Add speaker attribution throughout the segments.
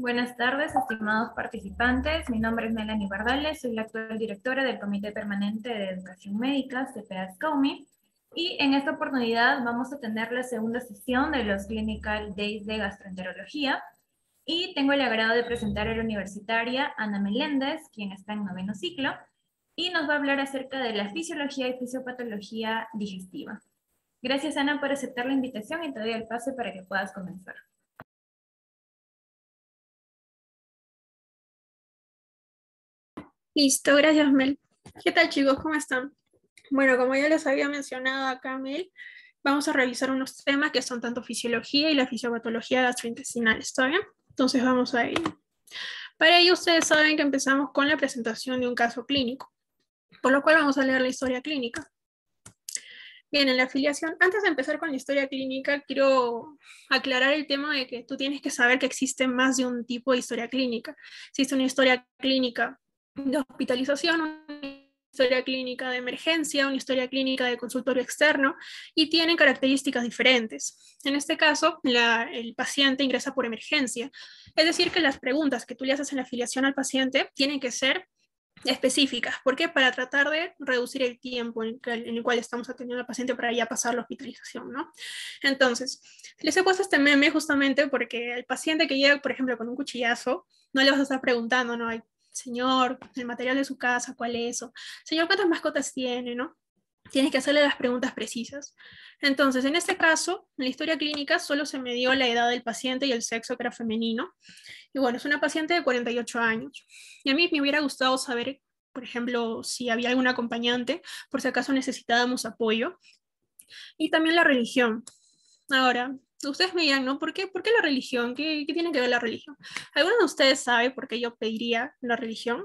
Speaker 1: Buenas tardes, estimados participantes. Mi nombre es
Speaker 2: Melanie Bardales, soy la actual directora del Comité Permanente de Educación Médica, CPAS-COMI, y en esta oportunidad vamos a tener la segunda sesión de los Clinical Days de Gastroenterología, y tengo el agrado de presentar a la universitaria Ana Meléndez, quien está en noveno ciclo, y nos va a hablar acerca de la fisiología y fisiopatología
Speaker 1: digestiva. Gracias, Ana, por aceptar la invitación y te doy el pase para que puedas comenzar. Listo, gracias Mel. ¿Qué tal chicos? ¿Cómo están? Bueno, como ya les había
Speaker 2: mencionado acá Mel, vamos a revisar unos temas que son tanto fisiología y la fisiopatología gastrointestinal, ¿está bien? Entonces vamos a ir. Para ello ustedes saben que empezamos con la presentación de un caso clínico, por lo cual vamos a leer la historia clínica. Bien, en la afiliación, antes de empezar con la historia clínica, quiero aclarar el tema de que tú tienes que saber que existe más de un tipo de historia clínica. Existe una historia clínica de hospitalización, una historia clínica de emergencia, una historia clínica de consultorio externo y tienen características diferentes. En este caso, el paciente ingresa por emergencia. Es decir, que las preguntas que tú le haces en la afiliación al paciente tienen que ser específicas. ¿Por qué? Para tratar de reducir el tiempo en el, cual estamos atendiendo al paciente para ya pasar la hospitalización, ¿no? Entonces, les he puesto este meme justamente porque el paciente que llega, por ejemplo, con un cuchillazo, no le vas a estar preguntando, ¿no? Señor, el material de su casa, cuál es eso. Señor, ¿cuántas mascotas tiene, no? Tienes que hacerle las preguntas precisas. Entonces, en este caso, en la historia clínica solo se me dio la edad del paciente y el sexo que era femenino. Y bueno, es una paciente de 48 años. Y a mí me hubiera gustado saber, por ejemplo, si había algún acompañante, por si acaso necesitábamos apoyo. Y también la religión. Ahora, ustedes me digan, ¿no? ¿Por qué, la religión? ¿Qué, tiene que ver la religión? ¿Alguno de ustedes sabe por qué yo pediría la religión?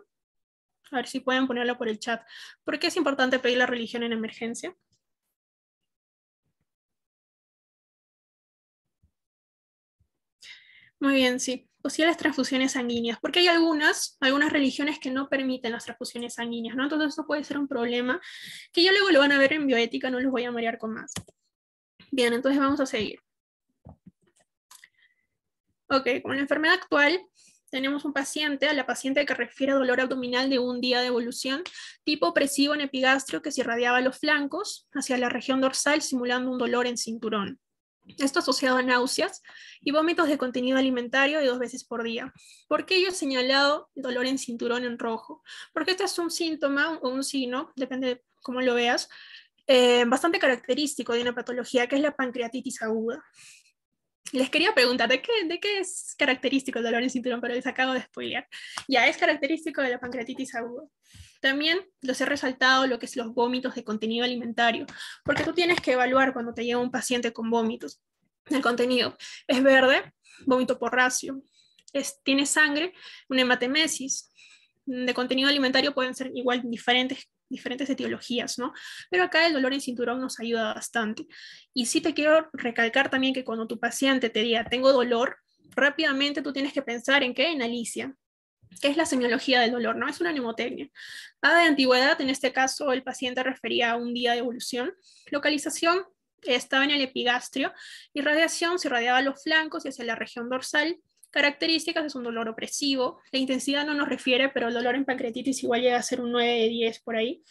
Speaker 1: A ver si pueden ponerlo por el chat. ¿Por qué es importante pedir la religión en emergencia? Muy bien, sí. O las transfusiones sanguíneas, porque hay algunas, algunas religiones que
Speaker 2: no permiten las transfusiones sanguíneas, ¿no? Entonces eso puede ser un problema que ya luego lo van a ver en bioética, no los voy a marear con más. Bien, entonces vamos a seguir. Ok, con la enfermedad actual tenemos un paciente, a la paciente que refiere a dolor abdominal de un día de evolución, tipo opresivo en epigastrio que se irradiaba a los flancos hacia la región dorsal, simulando un dolor en cinturón. Esto asociado a náuseas y vómitos de contenido alimentario de dos veces por día. ¿Por qué yo he señalado dolor en cinturón en rojo? Porque este es un síntoma o un signo, depende de cómo lo veas, eh, bastante característico de una patología que es la pancreatitis aguda. Les quería preguntar, ¿de qué, es característico el dolor en cinturón? Pero les acabo de spoilear. Ya es característico de la pancreatitis aguda. También los he resaltado lo que es los vómitos de contenido alimentario, porque tú tienes que evaluar cuando te llega un paciente con vómitos. El contenido es verde, vómito por racio, tiene sangre, una hematemesis. De contenido alimentario pueden ser igual diferentes diferentes etiologías, ¿no? Pero acá el dolor en cinturón nos ayuda bastante. Y sí te quiero recalcar también que cuando tu paciente te diga, tengo dolor, rápidamente tú tienes que pensar en qué, en Alicia, que es la semiología del dolor, ¿no? Es una neumotecnia. A ah, de antigüedad, en este caso el paciente refería a un día de evolución. Localización estaba en el epigastrio. y radiación se irradiaba a los flancos y hacia la región dorsal Características es un dolor opresivo. La intensidad no nos refiere, pero el dolor en pancreatitis igual llega a ser un 9 de 10 por ahí.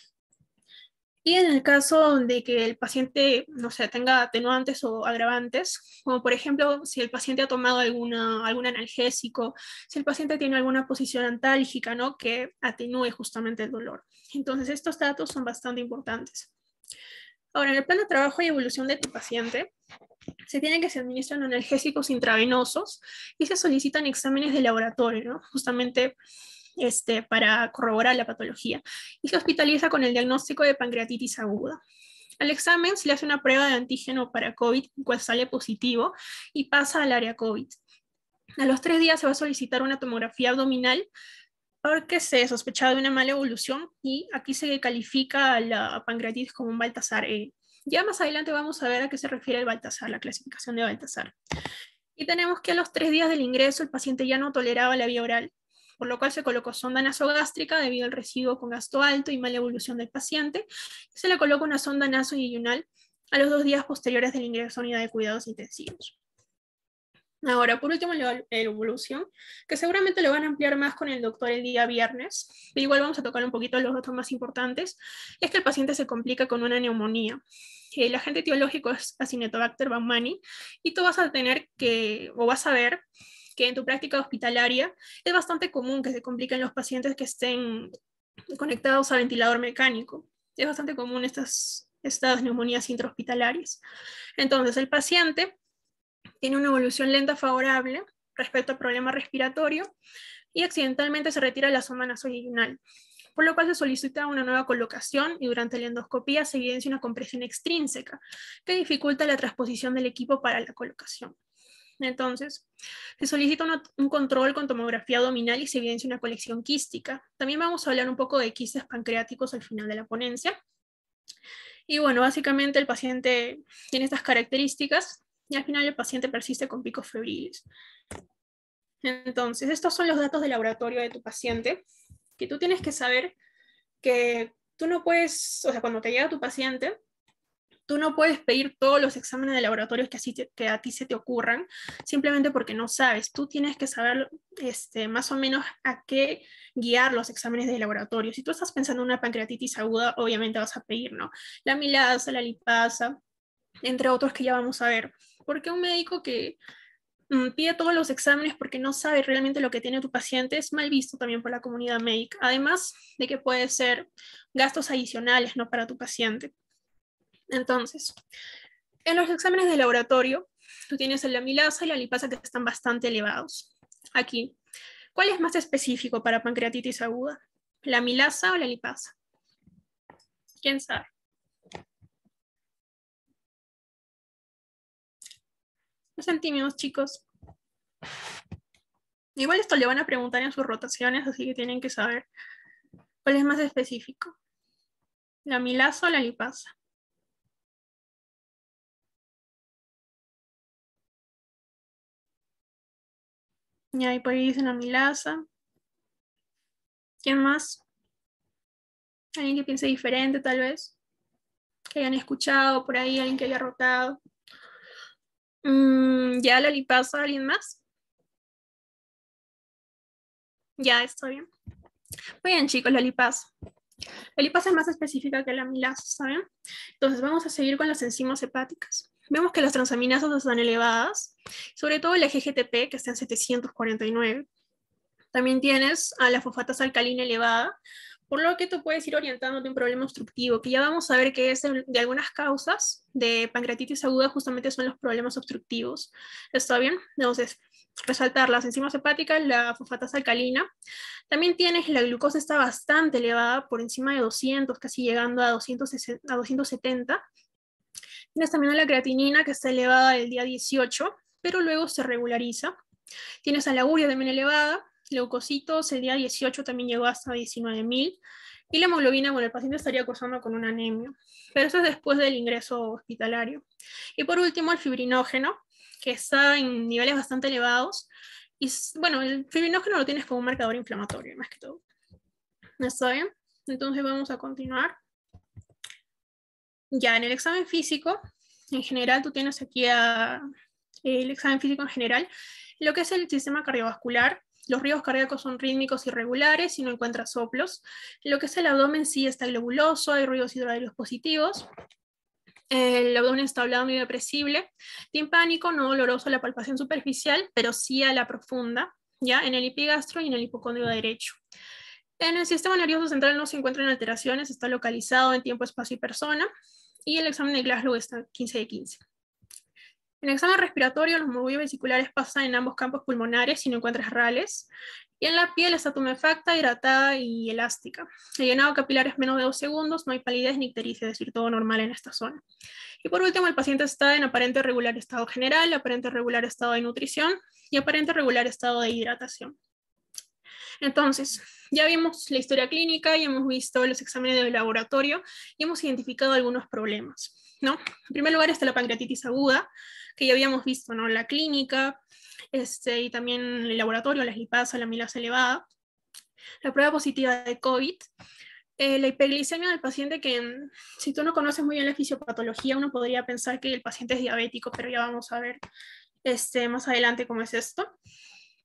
Speaker 2: Y en el caso de que el paciente, no sé, tenga atenuantes o agravantes, como por ejemplo si el paciente ha tomado alguna, algún analgésico, si el paciente tiene alguna posición antálgica, ¿no? Que atenúe justamente el dolor. Entonces estos datos son bastante importantes. Ahora, en el plan de trabajo y evolución de tu paciente, se tiene que se administran analgésicos intravenosos y se solicitan exámenes de laboratorio, Justamente este, para corroborar la patología. Y se hospitaliza con el diagnóstico de pancreatitis aguda. Al examen se le hace una prueba de antígeno para COVID, cual sale positivo y pasa al área COVID. A los tres días se va a solicitar una tomografía abdominal porque se sospechaba de una mala evolución y aquí se califica a la pancreatitis como un Baltasar E. Ya más adelante vamos a ver a qué se refiere el Baltasar, la clasificación de Baltasar. Y tenemos que a los tres días del ingreso el paciente ya no toleraba la vía oral, por lo cual se colocó sonda nasogástrica debido al residuo con gasto alto y mala evolución del paciente. Se le colocó una sonda nasoyunal a los dos días posteriores del ingreso a unidad de cuidados intensivos. Ahora, por último, la evolución, que seguramente lo van a ampliar más con el doctor el día viernes. pero igual vamos a tocar un poquito los datos más importantes. Es que el paciente se complica con una neumonía. El agente etiológico es Acinetobacter baumannii, y tú vas a tener que, o vas a ver que en tu práctica hospitalaria es bastante común que se compliquen los pacientes que estén conectados a ventilador mecánico. Es bastante común estas, estas neumonías intrahospitalarias. Entonces, el paciente tiene una evolución lenta favorable respecto al problema respiratorio y accidentalmente se retira la zona original, por lo cual se solicita una nueva colocación y durante la endoscopía se evidencia una compresión extrínseca que dificulta la transposición del equipo para la colocación. Entonces, se solicita un control con tomografía abdominal y se evidencia una colección quística. También vamos a hablar un poco de quistes pancreáticos al final de la ponencia. Y bueno, básicamente el paciente tiene estas características y al final el paciente persiste con picos febriles. Entonces, estos son los datos de laboratorio de tu paciente, que tú tienes que saber que tú no puedes, o sea, cuando te llega tu paciente, tú no puedes pedir todos los exámenes de laboratorio que, a ti se te ocurran, simplemente porque no sabes. Tú tienes que saber este, más o menos a qué guiar los exámenes de laboratorio. Si tú estás pensando en una pancreatitis aguda, obviamente vas a pedir, ¿no? La milasa, la lipasa, entre otros que ya vamos a ver. Porque un médico que mm, pide todos los exámenes porque no sabe realmente lo que tiene tu paciente es mal visto también por la comunidad médica, además de que puede ser gastos adicionales ¿no? para tu paciente. Entonces, en los exámenes de laboratorio, tú tienes la amilasa y la lipasa que están bastante elevados. Aquí, ¿cuál es más específico para pancreatitis aguda?
Speaker 1: ¿La amilasa o la lipasa? ¿Quién sabe? los sean chicos. Igual esto le van a preguntar en sus rotaciones, así que tienen que saber cuál es más específico. ¿La milasa o la lipasa? Y ahí por ahí la milaza. ¿Quién más? Alguien que piense diferente, tal vez. Que hayan escuchado
Speaker 2: por ahí, alguien que haya rotado. Mm, ¿Ya la lipasa, alguien más? Ya, está bien. Muy bien, chicos, la lipasa. La lipasa es más específica que la amilasa, ¿saben? Entonces vamos a seguir con las enzimas hepáticas. Vemos que las transaminasas están elevadas, sobre todo la GGTP, que está en 749. También tienes a la fosfatasa alcalina elevada, por lo que tú puedes ir orientándote a un problema obstructivo, que ya vamos a ver que es de algunas causas de pancreatitis aguda justamente son los problemas obstructivos. ¿Está bien? Entonces, resaltar las enzimas hepáticas, la fosfatasa alcalina. También tienes la glucosa está bastante elevada, por encima de 200, casi llegando a, 260, a 270. Tienes también la creatinina que está elevada el día 18, pero luego se regulariza. Tienes la urea también elevada, leucocitos el día 18 también llegó hasta 19.000 y la hemoglobina, bueno, el paciente estaría cursando con un anemia, pero eso es después del ingreso hospitalario. Y por último, el fibrinógeno, que está en niveles bastante elevados. Y bueno, el fibrinógeno lo tienes como un marcador inflamatorio, más que todo. ¿Está bien? Entonces vamos a continuar. Ya, en el examen físico, en general, tú tienes aquí a, el examen físico en general, lo que es el sistema cardiovascular, los ríos cardíacos son rítmicos y regulares y no encuentra soplos. Lo que es el abdomen sí está globuloso, hay ruidos hidroaéreos positivos. El abdomen está hablado y depresible. Timpánico, no doloroso a la palpación superficial, pero sí a la profunda, ya en el epigastro y en el hipocondrio derecho. En el sistema nervioso central no se encuentran alteraciones, está localizado en tiempo, espacio y persona. Y el examen de Glasgow está 15 de 15. En el examen respiratorio, los movimientos vesiculares pasan en ambos campos pulmonares si no encuentras rales. Y en la piel está tumefacta, hidratada y elástica. El llenado capilar es menos de dos segundos, no hay palidez ni ictericia, es decir, todo normal en esta zona. Y por último, el paciente está en aparente regular estado general, aparente regular estado de nutrición y aparente regular estado de hidratación. Entonces, ya vimos la historia clínica, y hemos visto los exámenes de laboratorio y hemos identificado algunos problemas. En primer lugar está la pancreatitis aguda, que ya habíamos visto, ¿no? La clínica este, y también el laboratorio, las lipasas, la milasa elevada, la prueba positiva de COVID, eh, la hiperglicemia del paciente que mm, si tú no conoces muy bien la fisiopatología, uno podría pensar que el paciente es diabético, pero ya vamos a ver este, más adelante cómo es esto.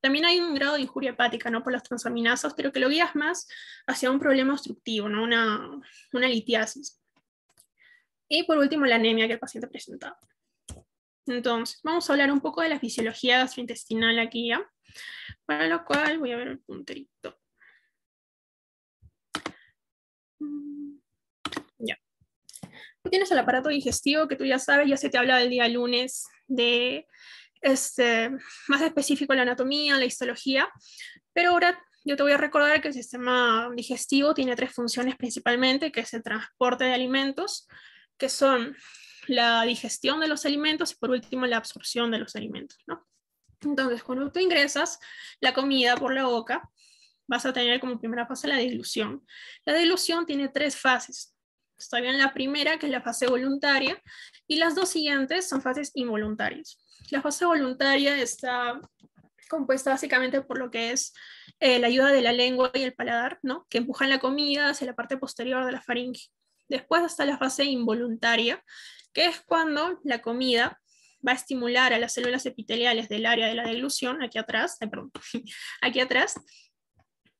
Speaker 2: También hay un grado de injuria hepática ¿no? por las transaminasas, pero que lo guías más hacia un problema obstructivo, ¿no? una, una litiasis. Y por último, la anemia que el paciente presentaba. Entonces, vamos a hablar un poco de la fisiología gastrointestinal aquí, ¿ya? Para lo cual voy a ver el punterito.
Speaker 1: Mm, ya. Tú tienes el aparato
Speaker 2: digestivo que tú ya sabes, ya se te habla el día lunes de este, más específico la anatomía, la histología, pero ahora yo te voy a recordar que el sistema digestivo tiene tres funciones principalmente, que es el transporte de alimentos, que son la digestión de los alimentos y por último la absorción de los alimentos. ¿no? Entonces, cuando tú ingresas la comida por la boca, vas a tener como primera fase la dilución. La dilución tiene tres fases. Está bien la primera, que es la fase voluntaria, y las dos siguientes son fases involuntarias. La fase voluntaria está compuesta básicamente por lo que es eh, la ayuda de la lengua y el paladar, ¿no? que empujan la comida hacia la parte posterior de la faringe. Después está la fase involuntaria, que es cuando la comida va a estimular a las células epiteliales del área de la deglución, aquí atrás, aquí atrás,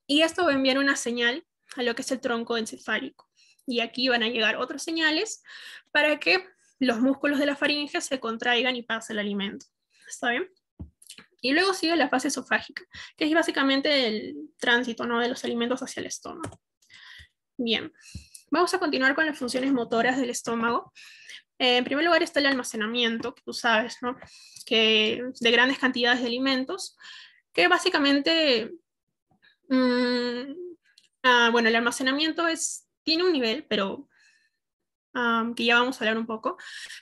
Speaker 2: y esto va a enviar una señal a lo que es el tronco encefálico. Y aquí van a llegar otras señales para que los músculos de la faringe se contraigan y pase el alimento. ¿Está bien? Y luego sigue la fase esofágica, que es básicamente el tránsito ¿no? de los alimentos hacia el estómago. Bien, Vamos a continuar con las funciones motoras del estómago. Eh, en primer lugar está el almacenamiento, que tú sabes, ¿no? Que de grandes cantidades de alimentos, que básicamente, mm, ah, bueno, el almacenamiento es, tiene un nivel, pero ah, que ya vamos a hablar un poco,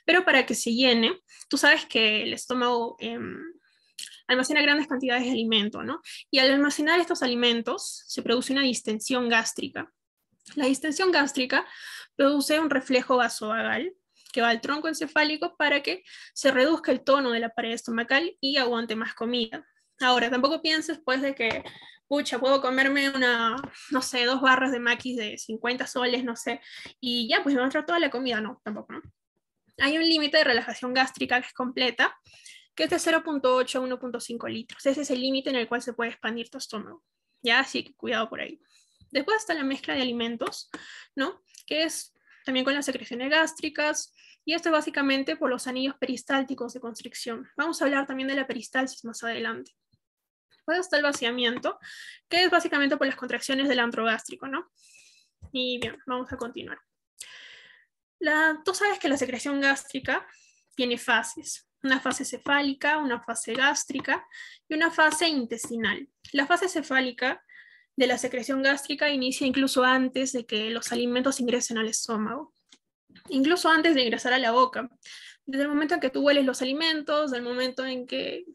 Speaker 2: pero para que se llene, tú sabes que el estómago... Em, almacena grandes cantidades de alimentos, ¿no? Y al almacenar estos alimentos se produce una distensión gástrica, la distensión gástrica produce un reflejo vasovagal que va al tronco encefálico para que se reduzca el tono de la pared estomacal y aguante más comida. Ahora, tampoco pienses pues de que, pucha, puedo comerme una, no sé, dos barras de maquis de 50 soles, no sé, y ya, pues me va toda la comida. No, tampoco, ¿no? Hay un límite de relajación gástrica que es completa, que es de 0.8 a 1.5 litros. Ese es el límite en el cual se puede expandir tu estómago. Ya, así que cuidado por ahí. Después está la mezcla de alimentos, ¿no? Que es también con las secreciones gástricas, y esto es básicamente por los anillos peristálticos de constricción. Vamos a hablar también de la peristalsis más adelante. Después está el vaciamiento, que es básicamente por las contracciones del antrogástrico, ¿no? Y bien, vamos a continuar. La, tú sabes que la secreción gástrica tiene fases, una fase cefálica, una fase gástrica y una fase intestinal. La fase cefálica de la secreción gástrica inicia incluso antes de que los alimentos ingresen al estómago, incluso antes de ingresar a la boca. Desde el momento en que tú hueles los alimentos, el momento en que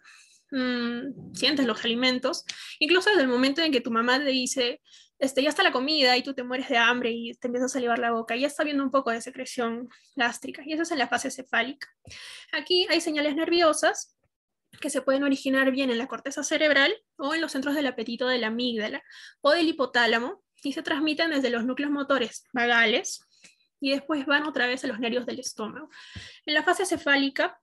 Speaker 2: mm, sientes los alimentos, incluso desde el momento en que tu mamá te dice, este, ya está la comida y tú te mueres de hambre y te empiezas a salivar la boca, ya está viendo un poco de secreción gástrica y eso es en la fase cefálica. Aquí hay señales nerviosas que se pueden originar bien en la corteza cerebral o en los centros del apetito de la amígdala o del hipotálamo y se transmiten desde los núcleos motores vagales y después van otra vez a los nervios del estómago. En la fase cefálica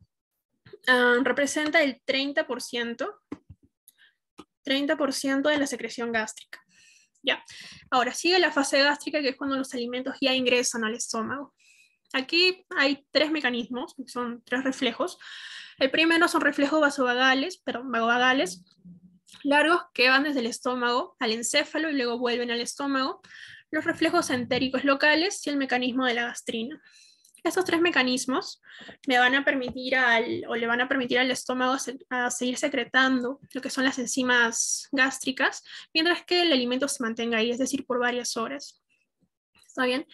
Speaker 2: ah, representa el 30%, 30 de la secreción gástrica. Ya. Ahora sigue la fase gástrica, que es cuando los alimentos ya ingresan al estómago. Aquí hay tres mecanismos, son tres reflejos. El primero son reflejos vasovagales, perdón, vagovagales, largos que van desde el estómago al encéfalo y luego vuelven al estómago, los reflejos entéricos locales y el mecanismo de la gastrina. Estos tres mecanismos me van a permitir o le van a permitir al estómago a seguir secretando lo que son las enzimas gástricas, mientras que el alimento se mantenga ahí, es decir, por varias horas. ¿Está bien?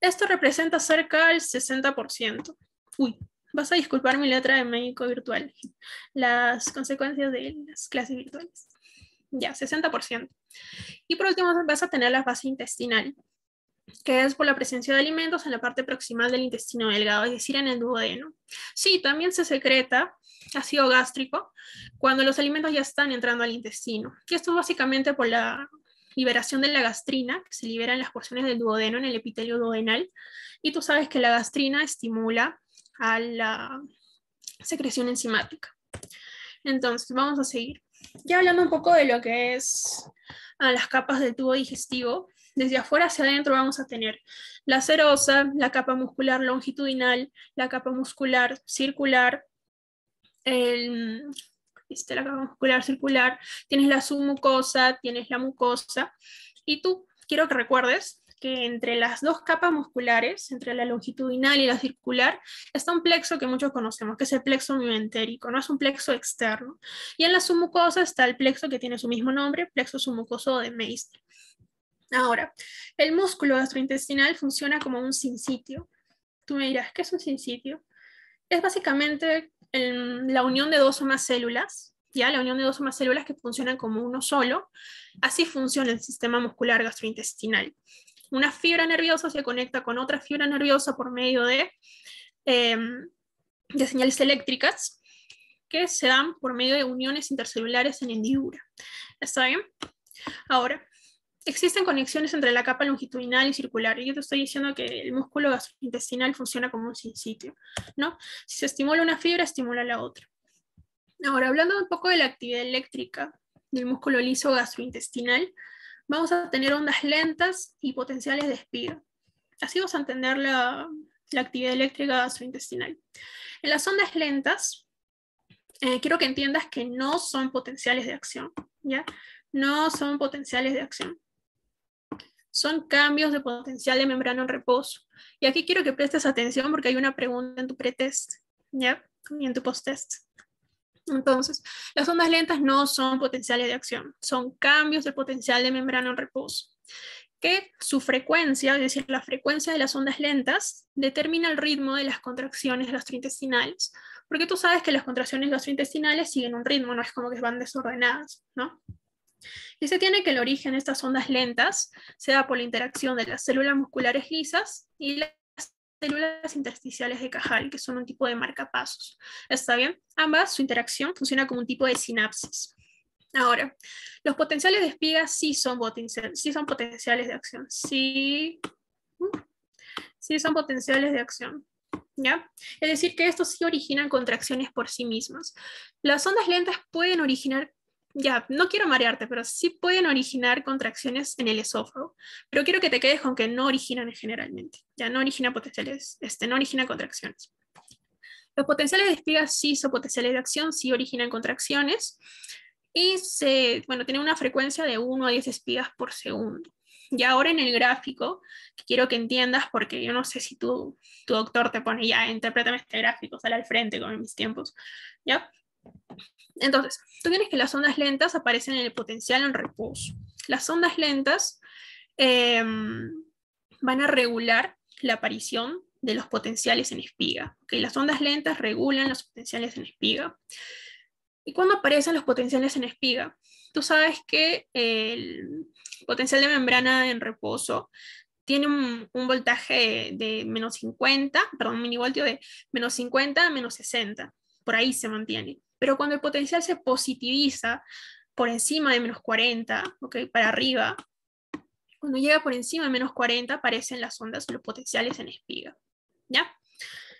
Speaker 2: Esto representa cerca del 60%. Uy, Vas a disculpar mi letra de médico virtual. Las consecuencias de las clases virtuales. Ya, 60%. Y por último, vas a tener la fase intestinal, que es por la presencia de alimentos en la parte proximal del intestino delgado, es decir, en el duodeno. Sí, también se secreta ácido gástrico cuando los alimentos ya están entrando al intestino. Y esto es básicamente por la liberación de la gastrina, que se libera en las porciones del duodeno, en el epitelio duodenal. Y tú sabes que la gastrina estimula a la secreción enzimática. Entonces, vamos a seguir. Ya hablando un poco de lo que es a ah, las capas del tubo digestivo, desde afuera hacia adentro vamos a tener la serosa, la capa muscular longitudinal, la capa muscular circular, la capa muscular circular, tienes la submucosa, tienes la mucosa, y tú quiero que recuerdes que entre las dos capas musculares, entre la longitudinal y la circular, está un plexo que muchos conocemos, que es el plexo mioentérico, no es un plexo externo. Y en la submucosa está el plexo que tiene su mismo nombre, plexo submucoso de Meister. Ahora, el músculo gastrointestinal funciona como un sin sitio. Tú me dirás, ¿qué es un sin sitio. Es básicamente la unión de dos o más células, ya la unión de dos o más células que funcionan como uno solo. Así funciona el sistema muscular gastrointestinal una fibra nerviosa se conecta con otra fibra nerviosa por medio em, de, señales eléctricas que se dan por medio de uniones intercelulares en hendidura. ¿Está bien? Ahora, existen conexiones entre la capa longitudinal y circular. Yo te estoy diciendo que el músculo gastrointestinal funciona como un sitio, ¿no? Si se estimula una fibra, estimula la otra. Ahora, hablando un poco de la actividad eléctrica del músculo liso gastrointestinal, vamos a tener ondas lentas y potenciales de espiga. Así vas a entender la, actividad eléctrica gastrointestinal. En las ondas lentas, eh, quiero que entiendas que no son potenciales de acción, ¿ya? No son potenciales de acción. Son cambios de potencial de membrana en reposo. Y aquí quiero que prestes atención porque hay una pregunta en tu pretest, ¿ya? Y en tu post-test. Entonces, las ondas lentas no son potenciales de acción, son cambios de potencial de membrana en reposo, que su frecuencia, es decir, la frecuencia de las ondas lentas, determina el ritmo de las contracciones gastrointestinales, porque tú sabes que las contracciones gastrointestinales siguen un ritmo, no es como que van desordenadas, ¿no? Y se tiene que el origen de estas ondas lentas sea por la interacción de las células musculares lisas y la células intersticiales de Cajal, que son un tipo de marcapasos. ¿Está bien? Ambas, su interacción funciona como un tipo de sinapsis. Ahora, los potenciales de espiga sí son, sí son potenciales de acción. Sí, uh, sí son potenciales de acción. ¿Ya? Es decir, que estos sí originan contracciones por sí mismas. Las ondas lentas pueden originar ya, no quiero marearte, pero sí pueden originar contracciones en el esófago, pero quiero que te quedes con que no originan generalmente, ya no origina potenciales, este, no origina contracciones. Los potenciales de espigas sí son potenciales de acción, sí originan contracciones y se, bueno, tienen una frecuencia de 1 a 10 espigas por segundo. Y ahora en el gráfico, quiero que entiendas, porque yo no sé si tu, tu doctor te pone ya, interprétame este gráfico, sale al frente con mis tiempos, ¿ya? Entonces, tú tienes que las ondas lentas aparecen en el potencial en reposo. Las ondas lentas em, van a regular la aparición de los potenciales en espiga. Las ondas lentas regulan los potenciales en espiga. ¿Y cuándo aparecen los potenciales en espiga? Tú sabes que el potencial de membrana en reposo tiene un, un voltaje de menos 50, perdón, un minivoltio de menos 50 a menos 60. Por ahí se mantiene. Pero cuando el potencial se positiviza por encima de menos 40, para arriba, cuando llega por encima de menos 40 aparecen las ondas los potenciales en espiga. ¿ya?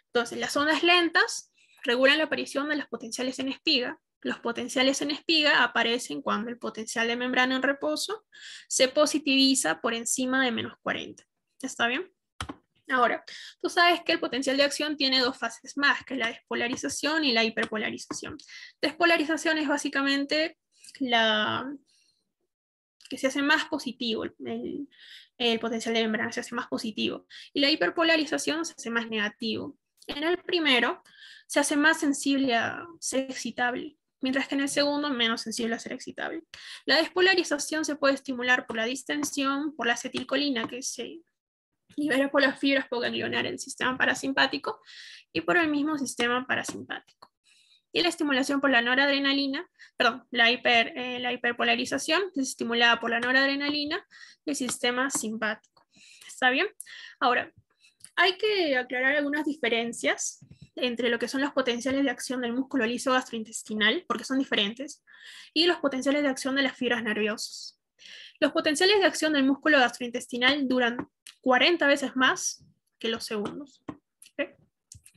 Speaker 2: Entonces, las ondas lentas regulan la aparición de los potenciales en espiga. Los potenciales en espiga aparecen cuando el potencial de membrana en reposo se positiviza por encima de menos 40. ¿Está bien? Ahora, tú sabes que el potencial de acción tiene dos fases más, que es la despolarización y la hiperpolarización. Despolarización es básicamente la que se hace más positivo, el, el potencial de membrana se hace más positivo, y la hiperpolarización se hace más negativo. En el primero se hace más sensible a ser excitable, mientras que en el segundo menos sensible a ser excitable. La despolarización se puede estimular por la distensión, por la acetilcolina que se libera por las fibras ganglionar el sistema parasimpático y por el mismo sistema parasimpático. Y la estimulación por la noradrenalina, perdón, la, eh, la hiperpolarización es estimulada por la noradrenalina y el sistema simpático. ¿Está bien? Ahora, hay que aclarar algunas diferencias entre lo que son los potenciales de acción del músculo liso gastrointestinal, porque son diferentes, y los potenciales de acción de las fibras nerviosas. Los potenciales de acción del músculo gastrointestinal duran 40 veces más que los segundos.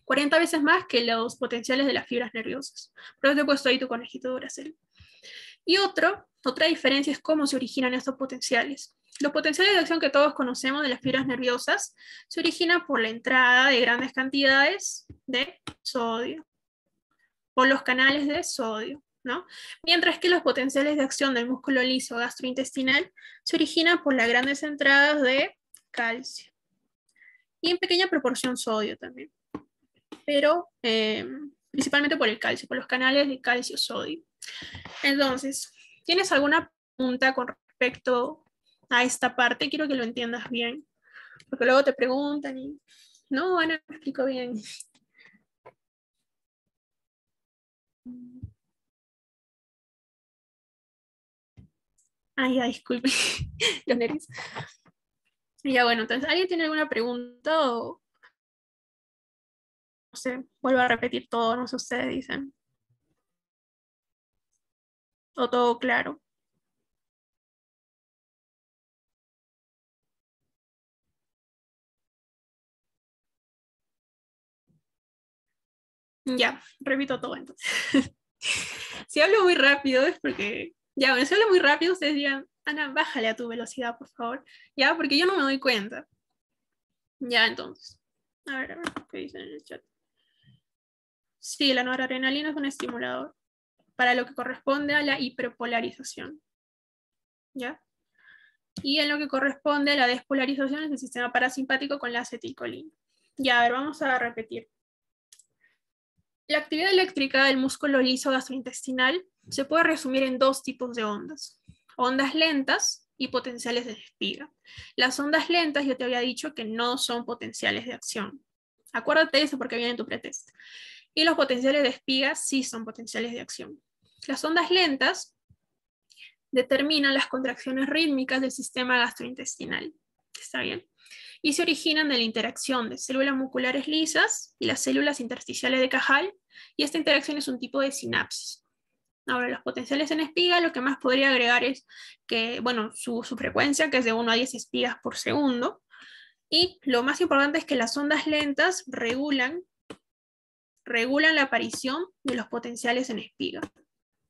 Speaker 2: 40 veces más que los potenciales de las fibras nerviosas. Por eso te he puesto ahí tu conejito de Y otro, otra diferencia es cómo se originan estos potenciales. Los potenciales de acción que todos conocemos de las fibras nerviosas se originan por la entrada de grandes cantidades de sodio, por los canales de sodio. Mientras que los potenciales de acción del músculo liso gastrointestinal se originan por las grandes entradas de calcio y en pequeña proporción sodio también, pero em, principalmente por el calcio, por los canales de calcio-sodio. Entonces, ¿tienes alguna pregunta con respecto a esta parte? Quiero que lo entiendas
Speaker 1: bien, porque luego te preguntan y no, bueno, explico bien. Ay, ay, disculpe, Ya bueno, entonces, ¿alguien tiene alguna pregunta no sé, vuelvo a repetir todo, no sé ustedes dicen. O todo claro. Ya, repito todo entonces. si hablo muy rápido es
Speaker 2: porque ya, bueno, se habla muy rápido, ustedes dirán, Ana, bájale a tu velocidad, por favor. Ya, porque yo no me doy cuenta. Ya, entonces. A ver, a ver, ¿qué dicen en el chat? Sí, la noradrenalina es un estimulador para lo que corresponde a la hiperpolarización. ¿Ya? Y en lo que corresponde a la despolarización es el sistema parasimpático con la acetilcolina. Ya, a ver, vamos a repetir. La actividad eléctrica del músculo liso gastrointestinal se puede resumir en dos tipos de ondas. Ondas lentas y potenciales de espiga. Las ondas lentas, yo te había dicho que no son potenciales de acción. Acuérdate de eso porque viene en tu pretest. Y los potenciales de espiga sí son potenciales de acción. Las ondas lentas determinan las contracciones rítmicas del sistema gastrointestinal. ¿Está bien? y se originan de la interacción de células musculares lisas y las células intersticiales de Cajal, y esta interacción es un tipo de sinapsis. Ahora, los potenciales en espiga, lo que más podría agregar es que, bueno, su, frecuencia, que es de 1 a 10 espigas por segundo, y lo más importante es que las ondas lentas regulan, regulan la aparición de los potenciales en espiga.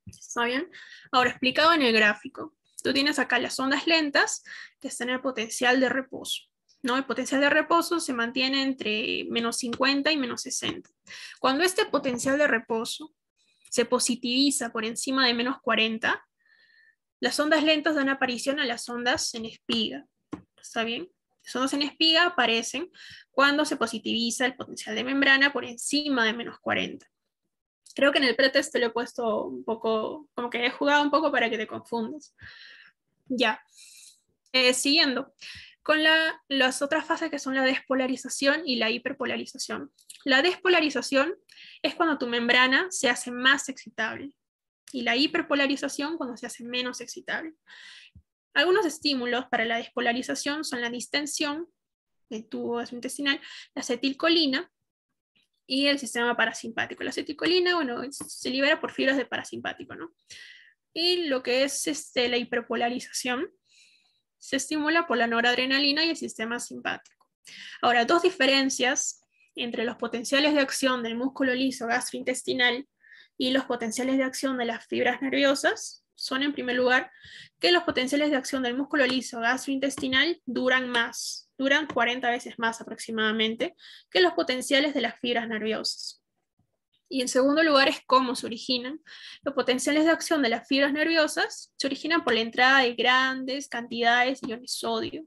Speaker 2: ¿Está bien? Ahora, explicado en el gráfico, tú tienes acá las ondas lentas, que están en el potencial de reposo. El potencial de reposo se mantiene entre menos 50 y menos 60. Cuando este potencial de reposo se positiviza por encima de menos 40, las ondas lentas dan aparición a las ondas en espiga. ¿Está bien? Las ondas en espiga aparecen cuando se positiviza el potencial de membrana por encima de menos 40. Creo que en el pretest lo he puesto un poco, como que he jugado un poco para que te confundas. Ya. Eh, siguiendo, con las otras fases que son la despolarización y la hiperpolarización. La despolarización es cuando tu membrana se hace más excitable y la hiperpolarización cuando se hace menos excitable. Algunos estímulos para la despolarización son la distensión del tubo intestinal, la acetilcolina y el sistema parasimpático. La acetilcolina, bueno, se libera por fibras de parasimpático, ¿no? Y lo que es este, la hiperpolarización se estimula por la noradrenalina y el sistema simpático. Ahora, dos diferencias entre los potenciales de acción del músculo liso gastrointestinal y los potenciales de acción de las fibras nerviosas son, en primer lugar, que los potenciales de acción del músculo liso gastrointestinal duran más, duran 40 veces más aproximadamente que los potenciales de las fibras nerviosas. Y en segundo lugar es cómo se originan. Los potenciales de acción de las fibras nerviosas se originan por la entrada de grandes cantidades de iones sodio.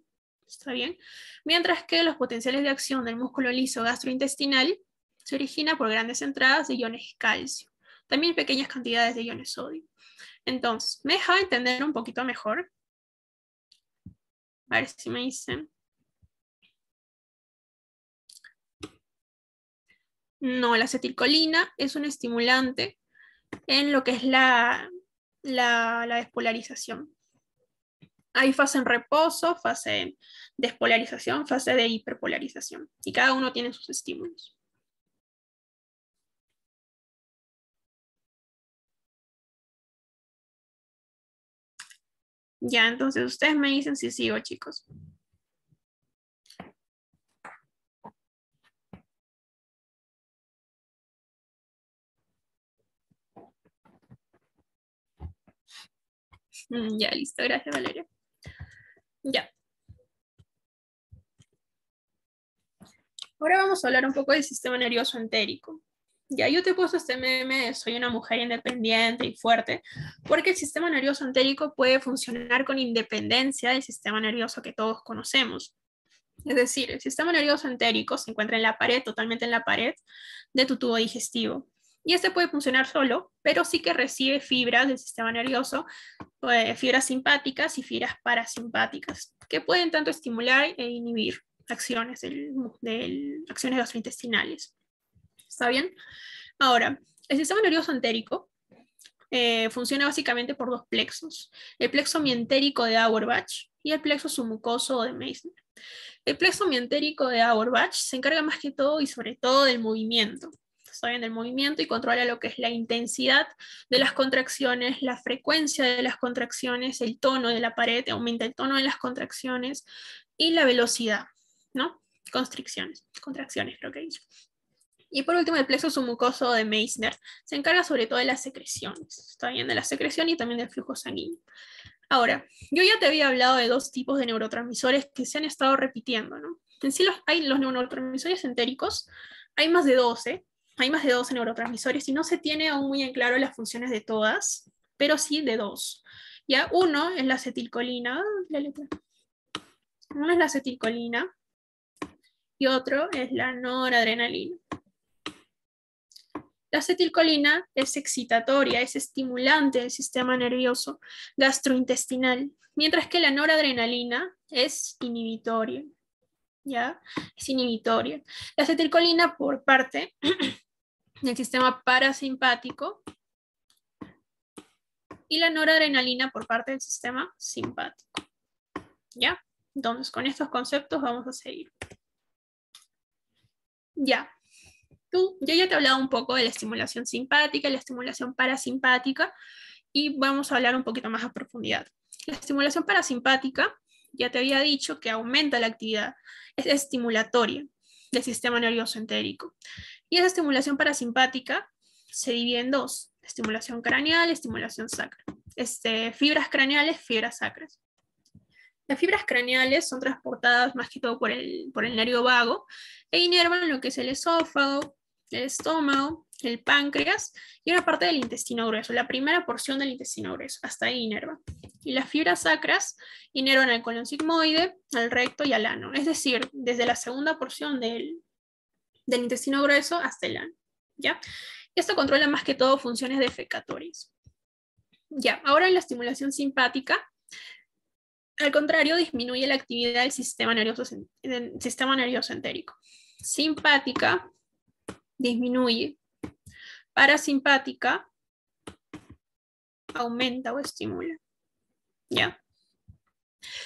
Speaker 2: ¿Está bien? Mientras que los potenciales de acción del músculo liso gastrointestinal se originan por grandes entradas de iones calcio, también pequeñas cantidades de iones sodio. Entonces,
Speaker 1: ¿me deja entender un poquito mejor? A ver si me dicen. No,
Speaker 2: la acetilcolina es un estimulante en lo que es la, la despolarización. Hay fase en reposo, fase de
Speaker 1: despolarización, fase de hiperpolarización. Y cada uno tiene sus estímulos. Ya, entonces ustedes me dicen si sigo, chicos. Mm, ya, listo, gracias Valeria. Ya.
Speaker 2: Ahora vamos a hablar un poco del sistema nervioso entérico. Ya, yo te he puesto este meme soy una mujer independiente y fuerte, porque el sistema nervioso entérico puede funcionar con independencia del sistema nervioso que todos conocemos. Es decir, el sistema nervioso entérico se encuentra en la pared, totalmente en la pared de tu tubo digestivo y este puede funcionar solo, pero sí que recibe fibras del sistema nervioso, eh, fibras simpáticas y fibras parasimpáticas, que pueden tanto estimular e inhibir acciones, del, acciones gastrointestinales. ¿Está bien? Ahora, el sistema nervioso entérico eh, funciona básicamente por dos plexos, el plexo mientérico de Auerbach y el plexo submucoso de Meissner. El plexo mientérico de Auerbach se encarga más que todo y sobre todo del movimiento, está en el movimiento y controla lo que es la intensidad de las contracciones, la frecuencia de las contracciones, el tono de la pared, aumenta el tono de las contracciones y la velocidad, ¿no? Constricciones, contracciones creo que dice. Y por último, el plexo submucoso de Meissner se encarga sobre todo de las secreciones, está bien, de la secreción y también del flujo sanguíneo. Ahora, yo ya te había hablado de dos tipos de neurotransmisores que se han estado repitiendo, ¿no? En sí hay los neurotransmisores entéricos, hay más de 12, hay más de 12 neurotransmisores y no se tiene aún muy en claro las funciones de todas, pero sí de dos. Ya uno es la acetilcolina, Uno es la acetilcolina y otro es la noradrenalina. La acetilcolina es excitatoria, es estimulante del sistema nervioso gastrointestinal, mientras que la noradrenalina es inhibitoria. ¿Ya? Es inhibitoria. La acetilcolina, por parte, el sistema parasimpático y la noradrenalina por parte del sistema simpático. ¿Ya? Entonces, con estos conceptos vamos a seguir. Ya. Tú, yo ya te he hablado un poco de la estimulación simpática y la estimulación parasimpática y vamos a hablar un poquito más a profundidad. La estimulación parasimpática, ya te había dicho que aumenta la actividad, es estimulatoria, del sistema nervioso entérico. Y esa estimulación parasimpática se divide en dos, estimulación craneal, estimulación sacra. Este, fibras craneales, fibras sacras. Las fibras craneales son transportadas más que todo por el, por el nervio vago e inervan lo que es el esófago, el estómago, el páncreas y una parte del intestino grueso, la primera porción del intestino grueso, hasta ahí inerva. Y las fibras sacras inervan al colon sigmoide, al recto y al ano, es decir, desde la segunda porción del, intestino grueso hasta el ano. ¿ya? esto controla más que todo funciones defecatorias. Ya, ahora en la estimulación simpática, al contrario, disminuye la actividad del sistema nervioso, del sistema nervioso entérico. Simpática disminuye. Parasimpática aumenta o estimula. ¿Ya?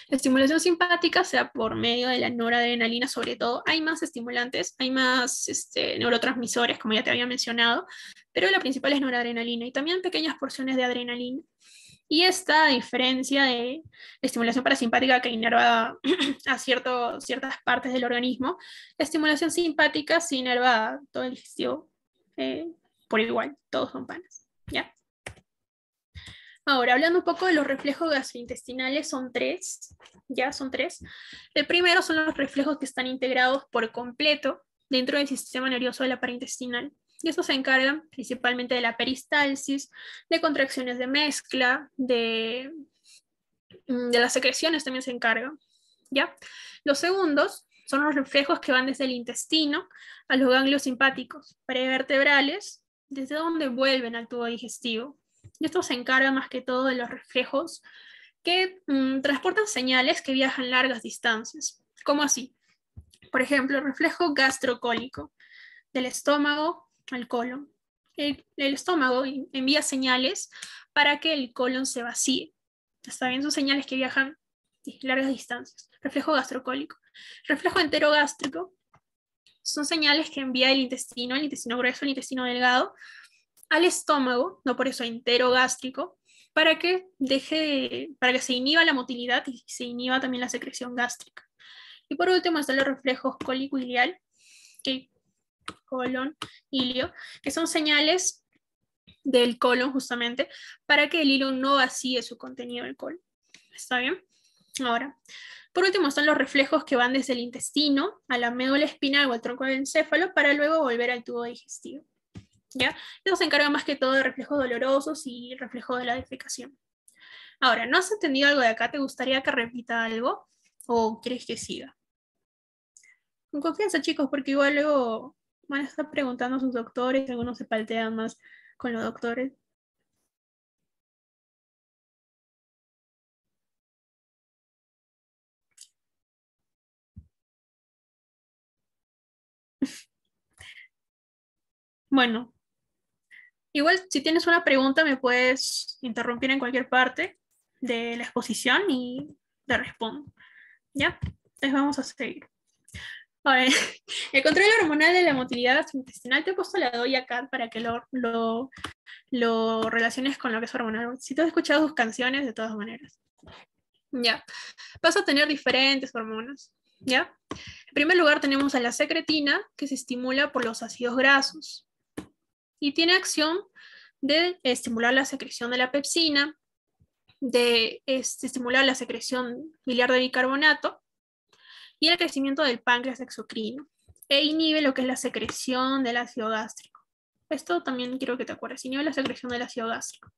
Speaker 2: La estimulación simpática sea por medio de la noradrenalina, sobre todo. Hay más estimulantes, hay más este, neurotransmisores, como ya te había mencionado, pero la principal es noradrenalina y también pequeñas porciones de adrenalina. Y esta diferencia de estimulación parasimpática que inerva a ciertas partes del organismo, la estimulación simpática se inerva todo el sistema eh, por igual, todos son panas. Ahora, hablando un poco de los reflejos gastrointestinales, son tres, ya son tres. El primero son los reflejos que están integrados por completo dentro del sistema nervioso de la parintestinal y estos se encargan principalmente de la peristalsis, de contracciones de mezcla, de, mm, las secreciones también se encargan. ¿ya? Los segundos son los reflejos que van desde el intestino a los ganglios simpáticos prevertebrales, desde donde vuelven al tubo digestivo. Y estos se encargan más que todo de los reflejos que mm, transportan señales que viajan largas distancias. ¿Cómo así? Por ejemplo, el reflejo gastrocólico del estómago al colon. El, estómago envía señales para que el colon se vacíe. Está bien, son señales que viajan largas distancias. Reflejo gastrocólico. Reflejo enterogástrico son señales que envía el intestino, el intestino grueso, el intestino delgado, al estómago, no por eso enterogástrico, para que deje, para que se inhiba la motilidad y se inhiba también la secreción gástrica. Y por último están los reflejos cólico que colon, ilio, que son señales del colon justamente para que el hilo no vacíe su contenido del colon. ¿Está bien? Ahora, por último están los reflejos que van desde el intestino a la médula espinal o al tronco del encéfalo para luego volver al tubo digestivo. ¿Ya? Esto se encarga más que todo de reflejos dolorosos y reflejos de la defecación. Ahora, ¿no has entendido algo de acá? ¿Te gustaría que repita algo? ¿O crees que siga? Con confianza, chicos, porque igual luego van a estar preguntando a sus doctores,
Speaker 1: algunos se paltean más con los doctores. Bueno, igual si tienes una pregunta me puedes interrumpir en cualquier
Speaker 2: parte de la exposición y te respondo. ¿Ya? Entonces vamos a seguir. el control hormonal de la motilidad intestinal te he puesto la doy acá para que lo, lo, relaciones con lo que es hormonal. Si tú has escuchado sus canciones, de todas maneras. Ya. Vas a tener diferentes hormonas. ¿Ya? En primer lugar tenemos a la secretina, que se estimula por los ácidos grasos y tiene acción de estimular la secreción de la pepsina, de estimular la secreción biliar de bicarbonato y el crecimiento del páncreas exocrino e inhibe lo que es la secreción del ácido gástrico. Esto también quiero que te acuerdes, inhibe la secreción del ácido gástrico.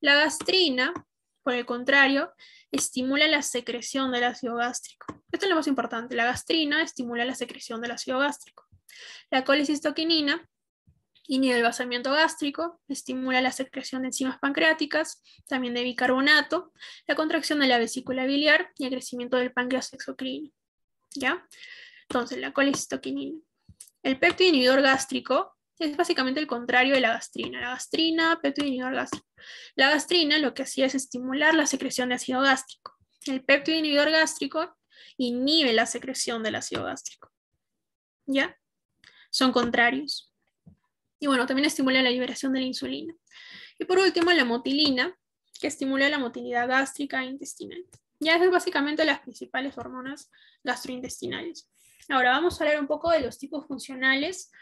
Speaker 2: La gastrina, por el contrario, estimula la secreción del ácido gástrico. Esto es lo más importante, la gastrina estimula la secreción del ácido gástrico. La colecistoquinina inhibe el basamiento gástrico, estimula la secreción de enzimas pancreáticas, también de bicarbonato, la contracción de la vesícula biliar y el crecimiento del páncreas exocrino. ¿ya? Entonces, la colistoquinina El péptido inhibidor gástrico es básicamente el contrario de la gastrina. La gastrina, péptido gástrico. La gastrina lo que hacía es estimular la secreción de ácido gástrico. El péptido inhibidor gástrico inhibe la secreción del ácido gástrico. ¿Ya? Son contrarios. Y bueno, también estimula la liberación de la insulina. Y por último, la motilina, que estimula la motilidad gástrica e intestinal. Ya es básicamente las principales hormonas gastrointestinales. Ahora vamos a hablar un poco de los tipos funcionales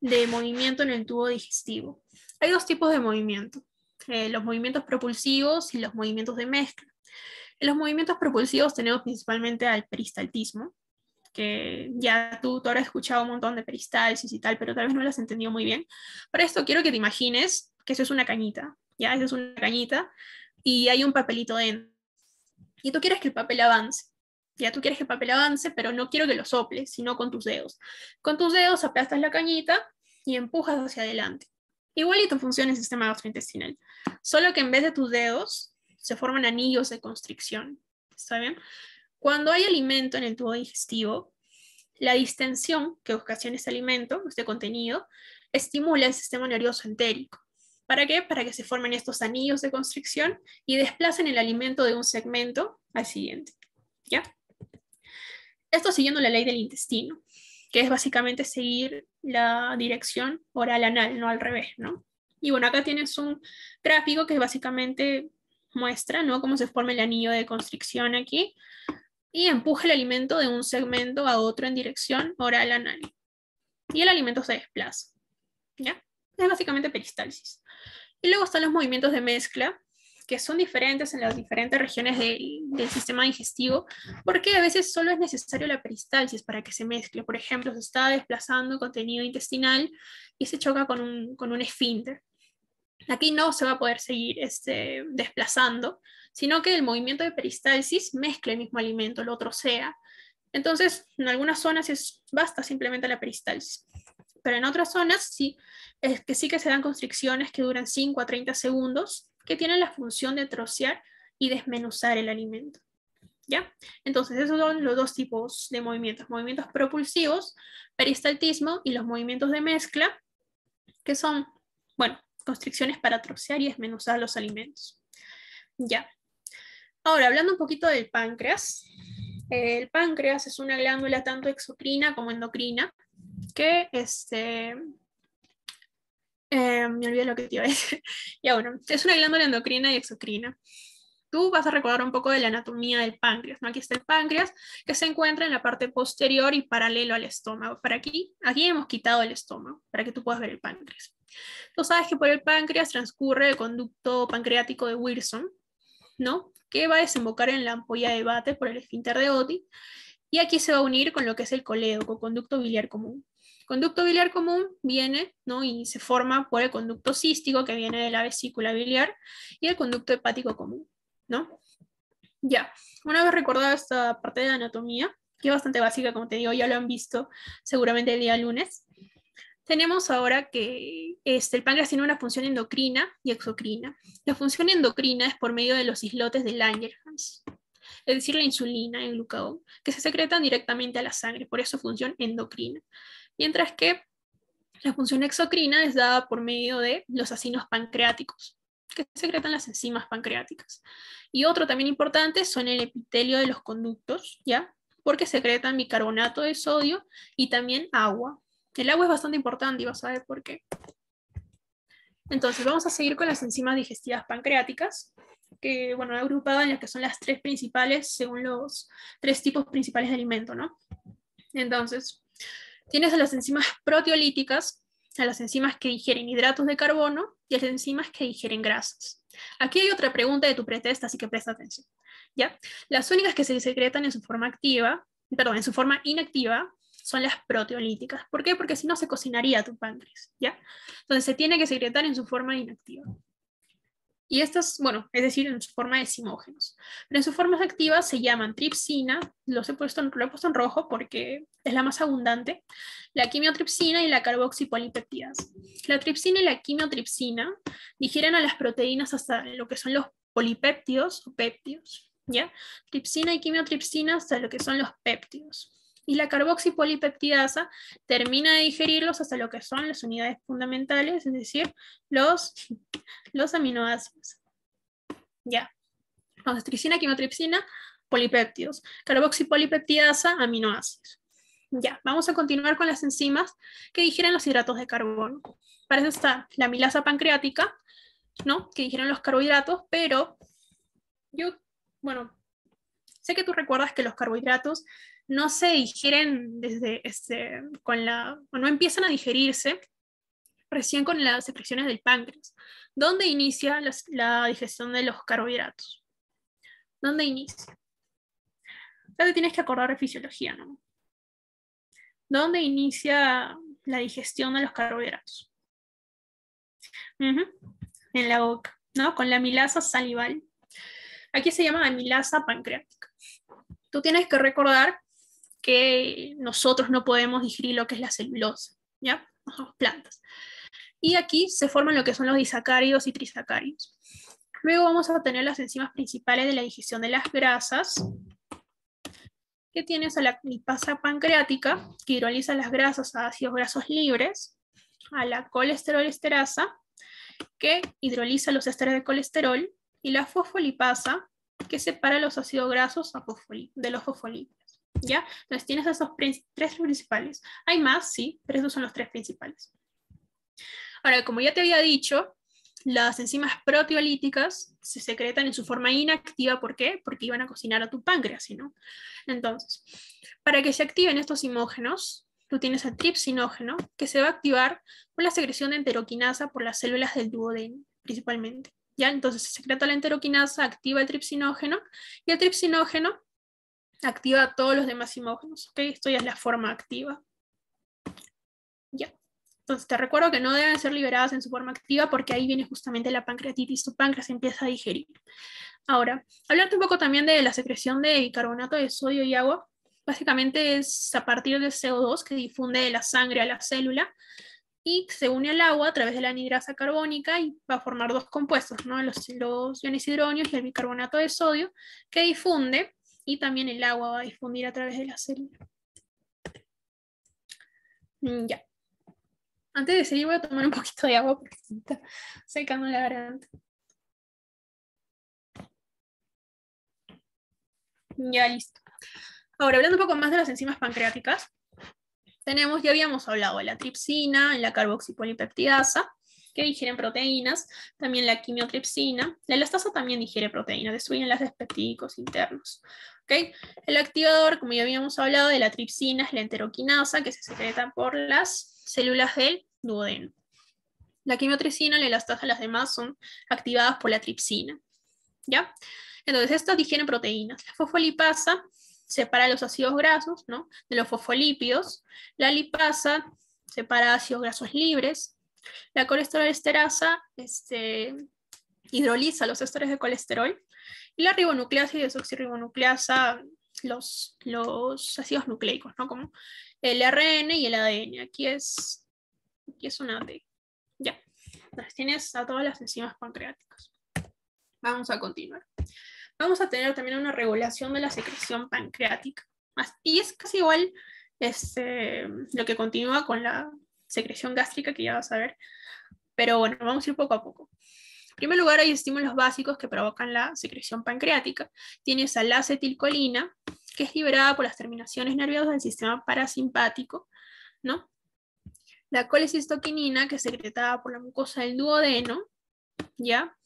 Speaker 2: de movimiento en el tubo digestivo. Hay dos tipos de movimiento, eh, los movimientos propulsivos y los movimientos de mezcla. En los movimientos propulsivos tenemos principalmente al peristaltismo, que ya tú, tú habrás escuchado un montón de peristalsis y tal, pero tal vez no lo has entendido muy bien. Para esto quiero que te imagines que eso es una cañita, ya, eso es una cañita y hay un papelito dentro y tú quieres que el papel avance. Ya tú quieres que el papel avance, pero no quiero que lo soples, sino con tus dedos. Con tus dedos aplastas la cañita y empujas hacia adelante. Igualito funciona el sistema gastrointestinal, solo que en vez de tus dedos se forman anillos de constricción. ¿Está bien? Cuando hay alimento en el tubo digestivo, la distensión que ocasiona este alimento, este contenido, estimula el sistema nervioso entérico. ¿Para qué? Para que se formen estos anillos de constricción y desplacen el alimento de un segmento al siguiente. ¿Ya? Esto siguiendo la ley del intestino, que es básicamente seguir la dirección oral-anal, no al revés, ¿no? Y bueno, acá tienes un gráfico que básicamente muestra, Cómo se forma el anillo de constricción aquí y empuja el alimento de un segmento a otro en dirección oral-anal. Y el alimento se desplaza, ¿ya? es básicamente peristalsis. Y luego están los movimientos de mezcla, que son diferentes en las diferentes regiones del, sistema digestivo, porque a veces solo es necesario la peristalsis para que se mezcle. Por ejemplo, se está desplazando contenido intestinal y se choca con un, con esfínter. Aquí no se va a poder seguir este, desplazando, sino que el movimiento de peristalsis mezcla el mismo alimento, lo otro sea. Entonces, en algunas zonas es, basta simplemente la peristalsis, pero en otras zonas sí es que sí que se dan constricciones que duran 5 a 30 segundos, que tienen la función de trocear y desmenuzar el alimento. ¿Ya? Entonces, esos son los dos tipos de movimientos, movimientos propulsivos, peristaltismo y los movimientos de mezcla, que son, bueno, constricciones para trocear y desmenuzar los alimentos. Ya. Ahora, hablando un poquito del páncreas, el páncreas es una glándula tanto exocrina como endocrina que este, eh, me olvidé lo que te iba a decir. ya bueno, es una glándula endocrina y exocrina. Tú vas a recordar un poco de la anatomía del páncreas, ¿no? Aquí está el páncreas, que se encuentra en la parte posterior y paralelo al estómago. Para aquí, aquí hemos quitado el estómago, para que tú puedas ver el páncreas. Tú sabes que por el páncreas transcurre el conducto pancreático de Wilson, ¿no? Que va a desembocar en la ampolla de Bate por el esfínter de Oti, y aquí se va a unir con lo que es el colédoco, conducto biliar común conducto biliar común viene ¿no? y se forma por el conducto cístico que viene de la vesícula biliar y el conducto hepático común. ¿no? Ya, una vez recordada esta parte de la anatomía, que es bastante básica, como te digo, ya lo han visto seguramente el día lunes, tenemos ahora que este, el páncreas tiene una función endocrina y exocrina. La función endocrina es por medio de los islotes de Langerhans, es decir, la insulina, el glucagón, que se secretan directamente a la sangre, por eso función endocrina mientras que la función exocrina es dada por medio de los acinos pancreáticos, que secretan las enzimas pancreáticas. Y otro también importante son el epitelio de los conductos, ¿ya? Porque secretan bicarbonato de sodio y también agua. El agua es bastante importante y vas a ver por qué. Entonces, vamos a seguir con las enzimas digestivas pancreáticas, que, bueno, agrupadas en las que son las tres principales, según los tres tipos principales de alimento, ¿no? Entonces, Tienes a las enzimas proteolíticas, a las enzimas que digieren hidratos de carbono y a las enzimas que digieren grasas. Aquí hay otra pregunta de tu pretest, así que presta atención. ¿ya? Las únicas que se secretan en su forma activa, en su forma inactiva, son las proteolíticas. ¿Por qué? Porque si no se cocinaría tu páncreas, ¿ya? Entonces se tiene que secretar en su forma inactiva. Y estas, bueno, es decir, en su forma de simógenos. Pero en sus formas activas se llaman tripsina, los he puesto, lo he puesto en rojo porque es la más abundante, la quimiotripsina y la carboxipolipeptidas. La tripsina y la quimiotripsina digieren a las proteínas hasta lo que son los polipéptidos o péptidos, ¿ya? Tripsina y quimiotripsina hasta lo que son los péptidos y la carboxipolipeptidasa termina de digerirlos hasta lo que son las unidades fundamentales, es decir, los, los aminoácidos. Ya. Entonces, quimotripsina polipéptidos. Carboxipolipeptidasa, aminoácidos. Ya, vamos a continuar con las enzimas que digieren los hidratos de carbono. Para eso está la milasa pancreática, ¿no? Que digieren los carbohidratos, pero yo, bueno, sé que tú recuerdas que los carbohidratos no se digieren desde, este, con la, o no empiezan a digerirse recién con las secreciones del páncreas, ¿Dónde inicia la digestión de los carbohidratos. ¿Dónde inicia? Ya tienes que acordar de fisiología, ¿no? ¿Dónde inicia la digestión de los carbohidratos? En la boca, ¿no? Con la amilasa salival. Aquí se llama amilasa pancreática. Tú tienes que recordar que nosotros no podemos digerir lo que es la celulosa, ¿ya? Las plantas. Y aquí se forman lo que son los disacáridos y trisacáridos. Luego vamos a tener las enzimas principales de la digestión de las grasas, que tienes a la lipasa pancreática, que hidroliza las grasas a ácidos grasos libres, a la colesterol esterasa, que hidroliza los ésteres de colesterol, y la fosfolipasa, que separa los ácidos grasos de los fosfolípidos. ¿ya? Entonces tienes esos tres principales. Hay más, sí, pero esos son los tres principales. Ahora, como ya te había dicho, las enzimas proteolíticas se secretan en su forma inactiva, ¿por qué? Porque iban a cocinar a tu páncreas, ¿no? Entonces, para que se activen estos imógenos, tú tienes el tripsinógeno, que se va a activar con la secreción de enteroquinasa por las células del duodeno, principalmente. ¿Ya? Entonces se secreta la enteroquinasa, activa el tripsinógeno, y el tripsinógeno activa todos los demás imógenos. ¿ok? Esto ya es la forma activa. Ya. Entonces te recuerdo que no deben ser liberadas en su forma activa porque ahí viene justamente la pancreatitis, tu páncreas empieza a digerir. Ahora, hablarte un poco también de la secreción de bicarbonato de sodio y agua. Básicamente es a partir del CO2 que difunde de la sangre a la célula y se une al agua a través de la anidrasa carbónica y va a formar dos compuestos, ¿no? los, los iones hidróneos y el bicarbonato de sodio, que difunde y también el agua va a difundir a través de la célula.
Speaker 1: Mm, ya. Antes de seguir voy a tomar un poquito de agua porque está secando la garganta. Ya listo. Ahora, hablando un poco más de las enzimas
Speaker 2: pancreáticas, tenemos, ya habíamos hablado, de la tripsina, la carboxipolipeptidasa, que digieren proteínas, también la quimiotripsina. La elastasa también digiere proteínas, destruyen las despetíticos internos. El activador, como ya habíamos hablado, de la tripsina es la enteroquinasa que se secreta por las células del duodeno. La quimiotripsina, la elastasa, las demás son activadas por la tripsina. ¿Ya? Entonces, estas digieren proteínas. La fosfolipasa separa los ácidos grasos ¿no? de los fosfolípidos. La lipasa separa ácidos grasos libres. La colesterolesterasa este, hidroliza los estores de colesterol y la ribonucleasa y desoxirribonucleasa los, los ácidos nucleicos, ¿no? Como el RN y el ADN. Aquí es, es una de Ya. tienes a todas las enzimas pancreáticas. Vamos a continuar. Vamos a tener también una regulación de la secreción pancreática. Y es casi igual este, lo que continúa con la, secreción gástrica, que ya vas a ver. Pero bueno, vamos a ir poco a poco. En primer lugar, hay estímulos básicos que provocan la secreción pancreática. Tienes a la acetilcolina, que es liberada por las terminaciones nerviosas del sistema parasimpático, ¿no? La colecistoquinina, que es secretada por la mucosa del duodeno, ¿ya?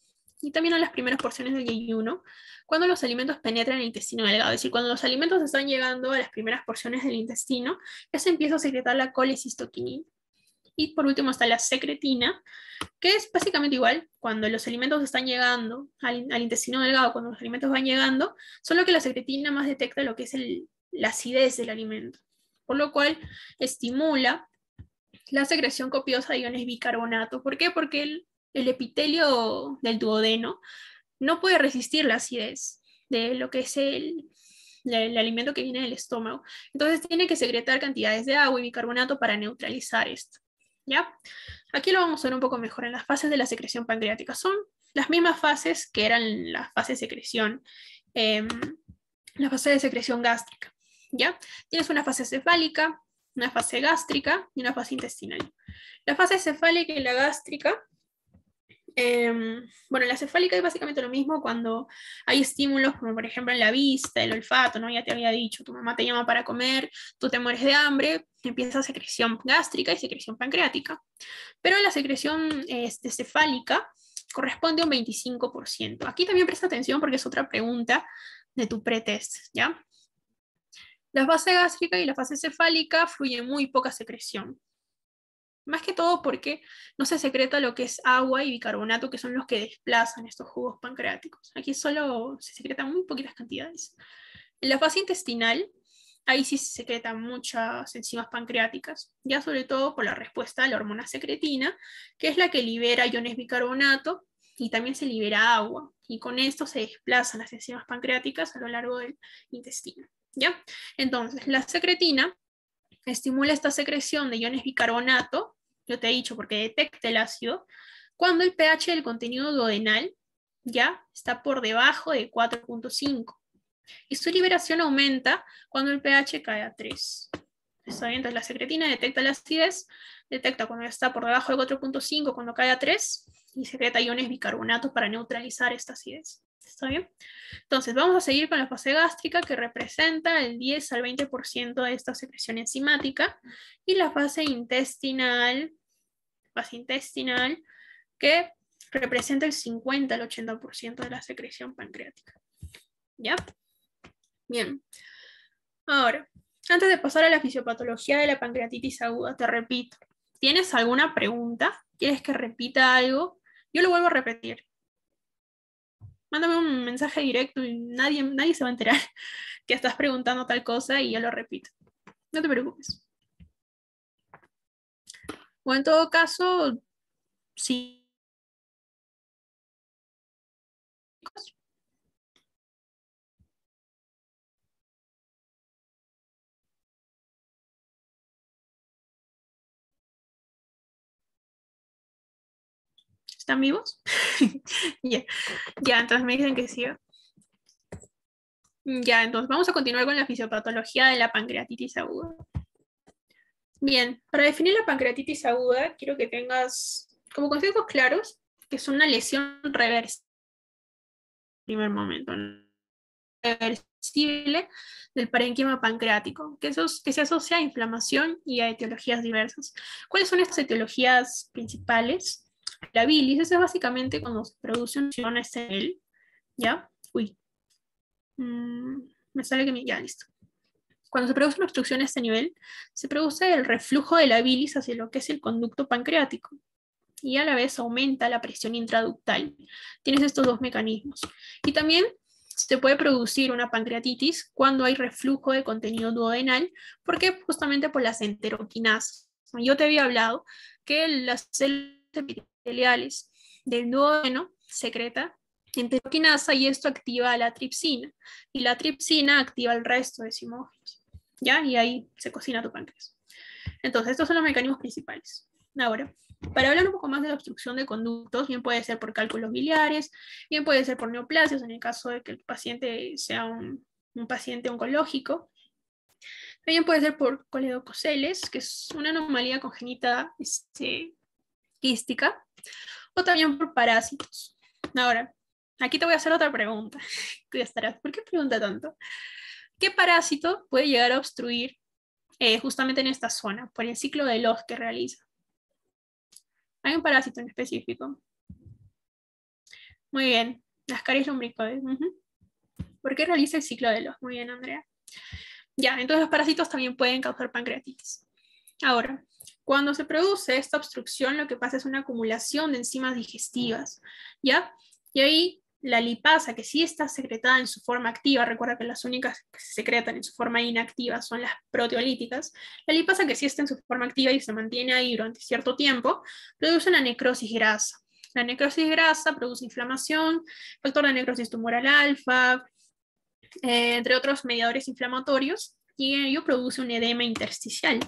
Speaker 2: y también a las primeras porciones del yeyuno, cuando los alimentos penetran el intestino delgado, es decir, cuando los alimentos están llegando a las primeras porciones del intestino, ya se empieza a secretar la colecistoquinina. Y por último está la secretina, que es básicamente igual, cuando los alimentos están llegando al, intestino delgado, cuando los alimentos van llegando, solo que la secretina más detecta lo que es la acidez del alimento, por lo cual estimula la secreción copiosa de iones bicarbonato. ¿Por qué? Porque el, epitelio del duodeno no puede resistir la acidez de lo que es el, alimento que viene del estómago. Entonces tiene que secretar cantidades de agua y bicarbonato para neutralizar esto. ¿ya? Aquí lo vamos a ver un poco mejor. En las fases de la secreción pancreática son las mismas fases que eran las fases de secreción, em, la fase de secreción gástrica, ¿ya? Tienes una fase cefálica, una fase gástrica y una fase intestinal. La fase cefálica y la gástrica Em, bueno, la cefálica es básicamente lo mismo cuando hay estímulos como por ejemplo en la vista, el olfato, ¿no? Ya te había dicho, tu mamá te llama para comer, tú te mueres de hambre, empieza secreción gástrica y secreción pancreática. Pero la secreción este, cefálica corresponde a un 25%. Aquí también presta atención porque es otra pregunta de tu pretest, ¿ya? La fase gástrica y la fase cefálica fluyen muy poca secreción. Más que todo porque no se secreta lo que es agua y bicarbonato, que son los que desplazan estos jugos pancreáticos. Aquí solo se secretan muy poquitas cantidades. En la fase intestinal, ahí sí se secretan muchas enzimas pancreáticas, ya sobre todo por la respuesta a la hormona secretina, que es la que libera iones bicarbonato y también se libera agua. Y con esto se desplazan las enzimas pancreáticas a lo largo del intestino. ¿ya? Entonces, la secretina estimula esta secreción de iones bicarbonato yo te he dicho, porque detecta el ácido, cuando el pH del contenido duodenal ya está por debajo de 4.5 y su liberación aumenta cuando el pH cae a 3. ¿Está bien? Entonces la secretina detecta la acidez, detecta cuando está por debajo de 4.5, cuando cae a 3, y secreta iones bicarbonatos para neutralizar esta acidez. ¿Está bien? Entonces, vamos a seguir con la fase gástrica que representa el 10 al 20% de esta secreción enzimática y la fase intestinal, fase intestinal que representa el 50 al 80% de la secreción pancreática. ¿Ya? Bien. Ahora, antes de pasar a la fisiopatología de la pancreatitis aguda, te repito, ¿tienes alguna pregunta? ¿Quieres que repita algo? Yo lo vuelvo a repetir mándame un mensaje directo y nadie, nadie se va a enterar que estás preguntando tal cosa y yo lo repito. No te
Speaker 1: preocupes. O en todo caso, sí. ¿Están vivos? ya, entonces me dicen que sí.
Speaker 2: Ya, entonces vamos a continuar con la fisiopatología de la pancreatitis aguda. Bien, para definir la pancreatitis aguda, quiero que tengas como conceptos claros que es una lesión reversible.
Speaker 1: Primer momento,
Speaker 2: reversible del parenquima pancreático, que, que se asocia a inflamación y a etiologías diversas. ¿Cuáles son estas etiologías principales? La bilis, eso es básicamente cuando se produce una en él, ¿ya? Uy, mm, me sale que me... Ya, listo. Cuando se produce una obstrucción a este nivel, se produce el reflujo de la bilis hacia lo que es el conducto pancreático y a la vez aumenta la presión intraductal. Tienes estos dos mecanismos. Y también se puede producir una pancreatitis cuando hay reflujo de contenido duodenal, porque justamente por las enteroquinas. Yo te había hablado que las células del duodeno secreta enteroquinasa y esto activa la tripsina y la tripsina activa el resto de simógenos. ¿Ya? Y ahí se cocina tu páncreas. Entonces, estos son los mecanismos principales. Ahora, para hablar un poco más de la obstrucción de conductos, bien puede ser por cálculos biliares, bien puede ser por neoplasias en el caso de que el paciente sea un, paciente oncológico. También puede ser por coledococeles, que es una anomalía congénita este, quística, o también por parásitos. Ahora, aquí te voy a hacer otra pregunta. ¿por qué pregunta tanto? ¿Qué parásito puede llegar a obstruir eh, justamente en esta zona por el ciclo de los que realiza? Hay un parásito en
Speaker 1: específico.
Speaker 2: Muy bien, las caries lumbricoides. ¿Por qué realiza el ciclo de los? Muy bien, Andrea. Ya, entonces los parásitos también pueden causar pancreatitis. Ahora, cuando se produce esta obstrucción, lo que pasa es una acumulación de enzimas digestivas, ¿ya? Y ahí la lipasa, que sí está secretada en su forma activa, recuerda que las únicas que se secretan en su forma inactiva son las proteolíticas, la lipasa que sí está en su forma activa y se mantiene ahí durante cierto tiempo, produce una necrosis grasa. La necrosis grasa produce inflamación, factor de necrosis tumoral alfa, eh, entre otros mediadores inflamatorios, y ello produce un edema intersticial.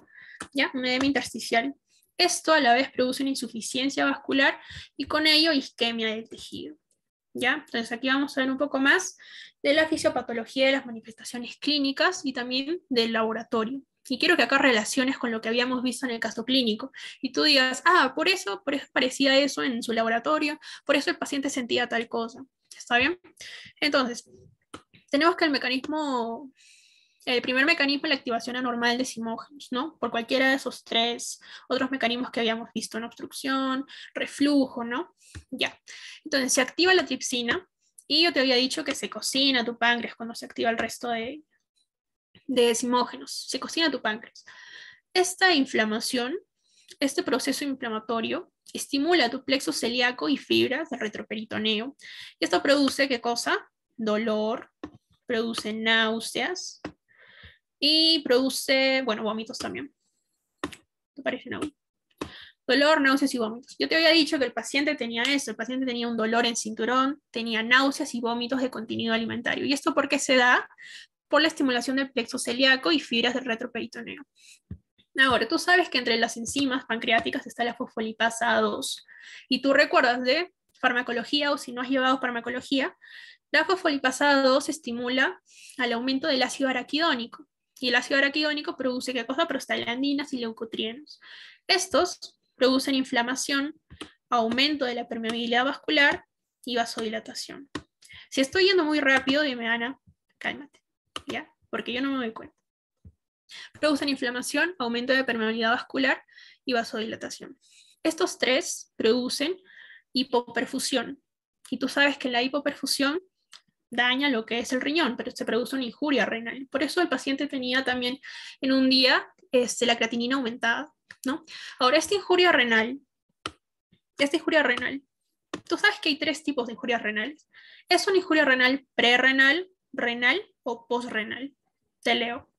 Speaker 2: ¿ya? un edema intersticial. Esto a la vez produce una insuficiencia vascular y con ello isquemia del tejido. ¿ya? Entonces aquí vamos a ver un poco más de la fisiopatología de las manifestaciones clínicas y también del laboratorio. Y quiero que acá relaciones con lo que habíamos visto en el caso clínico. Y tú digas, ah, por eso, por eso parecía eso en su laboratorio, por eso el paciente sentía tal cosa. ¿Está bien? Entonces, tenemos que el mecanismo el primer mecanismo es la activación anormal de simógenos, ¿no? Por cualquiera de esos tres otros mecanismos que habíamos visto en obstrucción, reflujo, ¿no? Ya. Entonces se activa la tripsina y yo te había dicho que se cocina tu páncreas cuando se activa el resto de, de simógenos. Se cocina tu páncreas. Esta inflamación, este proceso inflamatorio, estimula tu plexo celíaco y fibras de retroperitoneo. Y esto produce, ¿qué cosa? Dolor, produce náuseas, y produce, bueno, vómitos también. ¿Te parece, Dolor, náuseas y vómitos. Yo te había dicho que el paciente tenía eso, el paciente tenía un dolor en cinturón, tenía náuseas y vómitos de contenido alimentario. ¿Y esto por qué se da? Por la estimulación del plexo celíaco y fibras del retroperitoneo. Ahora, tú sabes que entre las enzimas pancreáticas está la fosfolipasa 2. Y tú recuerdas de farmacología o si no has llevado farmacología, la fosfolipasa 2 estimula al aumento del ácido araquidónico. Y el ácido araquidónico produce qué cosa? Prostaglandinas y leucotrienos. Estos producen inflamación, aumento de la permeabilidad vascular y vasodilatación. Si estoy yendo muy rápido, dime Ana, cálmate, ¿ya? Porque yo no me doy cuenta. Producen inflamación, aumento de permeabilidad vascular y vasodilatación. Estos tres producen hipoperfusión. Y tú sabes que la hipoperfusión daña lo que es el riñón, pero se produce una injuria renal. Por eso el paciente tenía también en un día este, la creatinina aumentada, ¿no? Ahora, esta injuria renal, esta injuria renal, tú sabes que hay tres tipos de injurias renales. Es una injuria renal prerrenal,
Speaker 1: renal o postrenal. Te leo.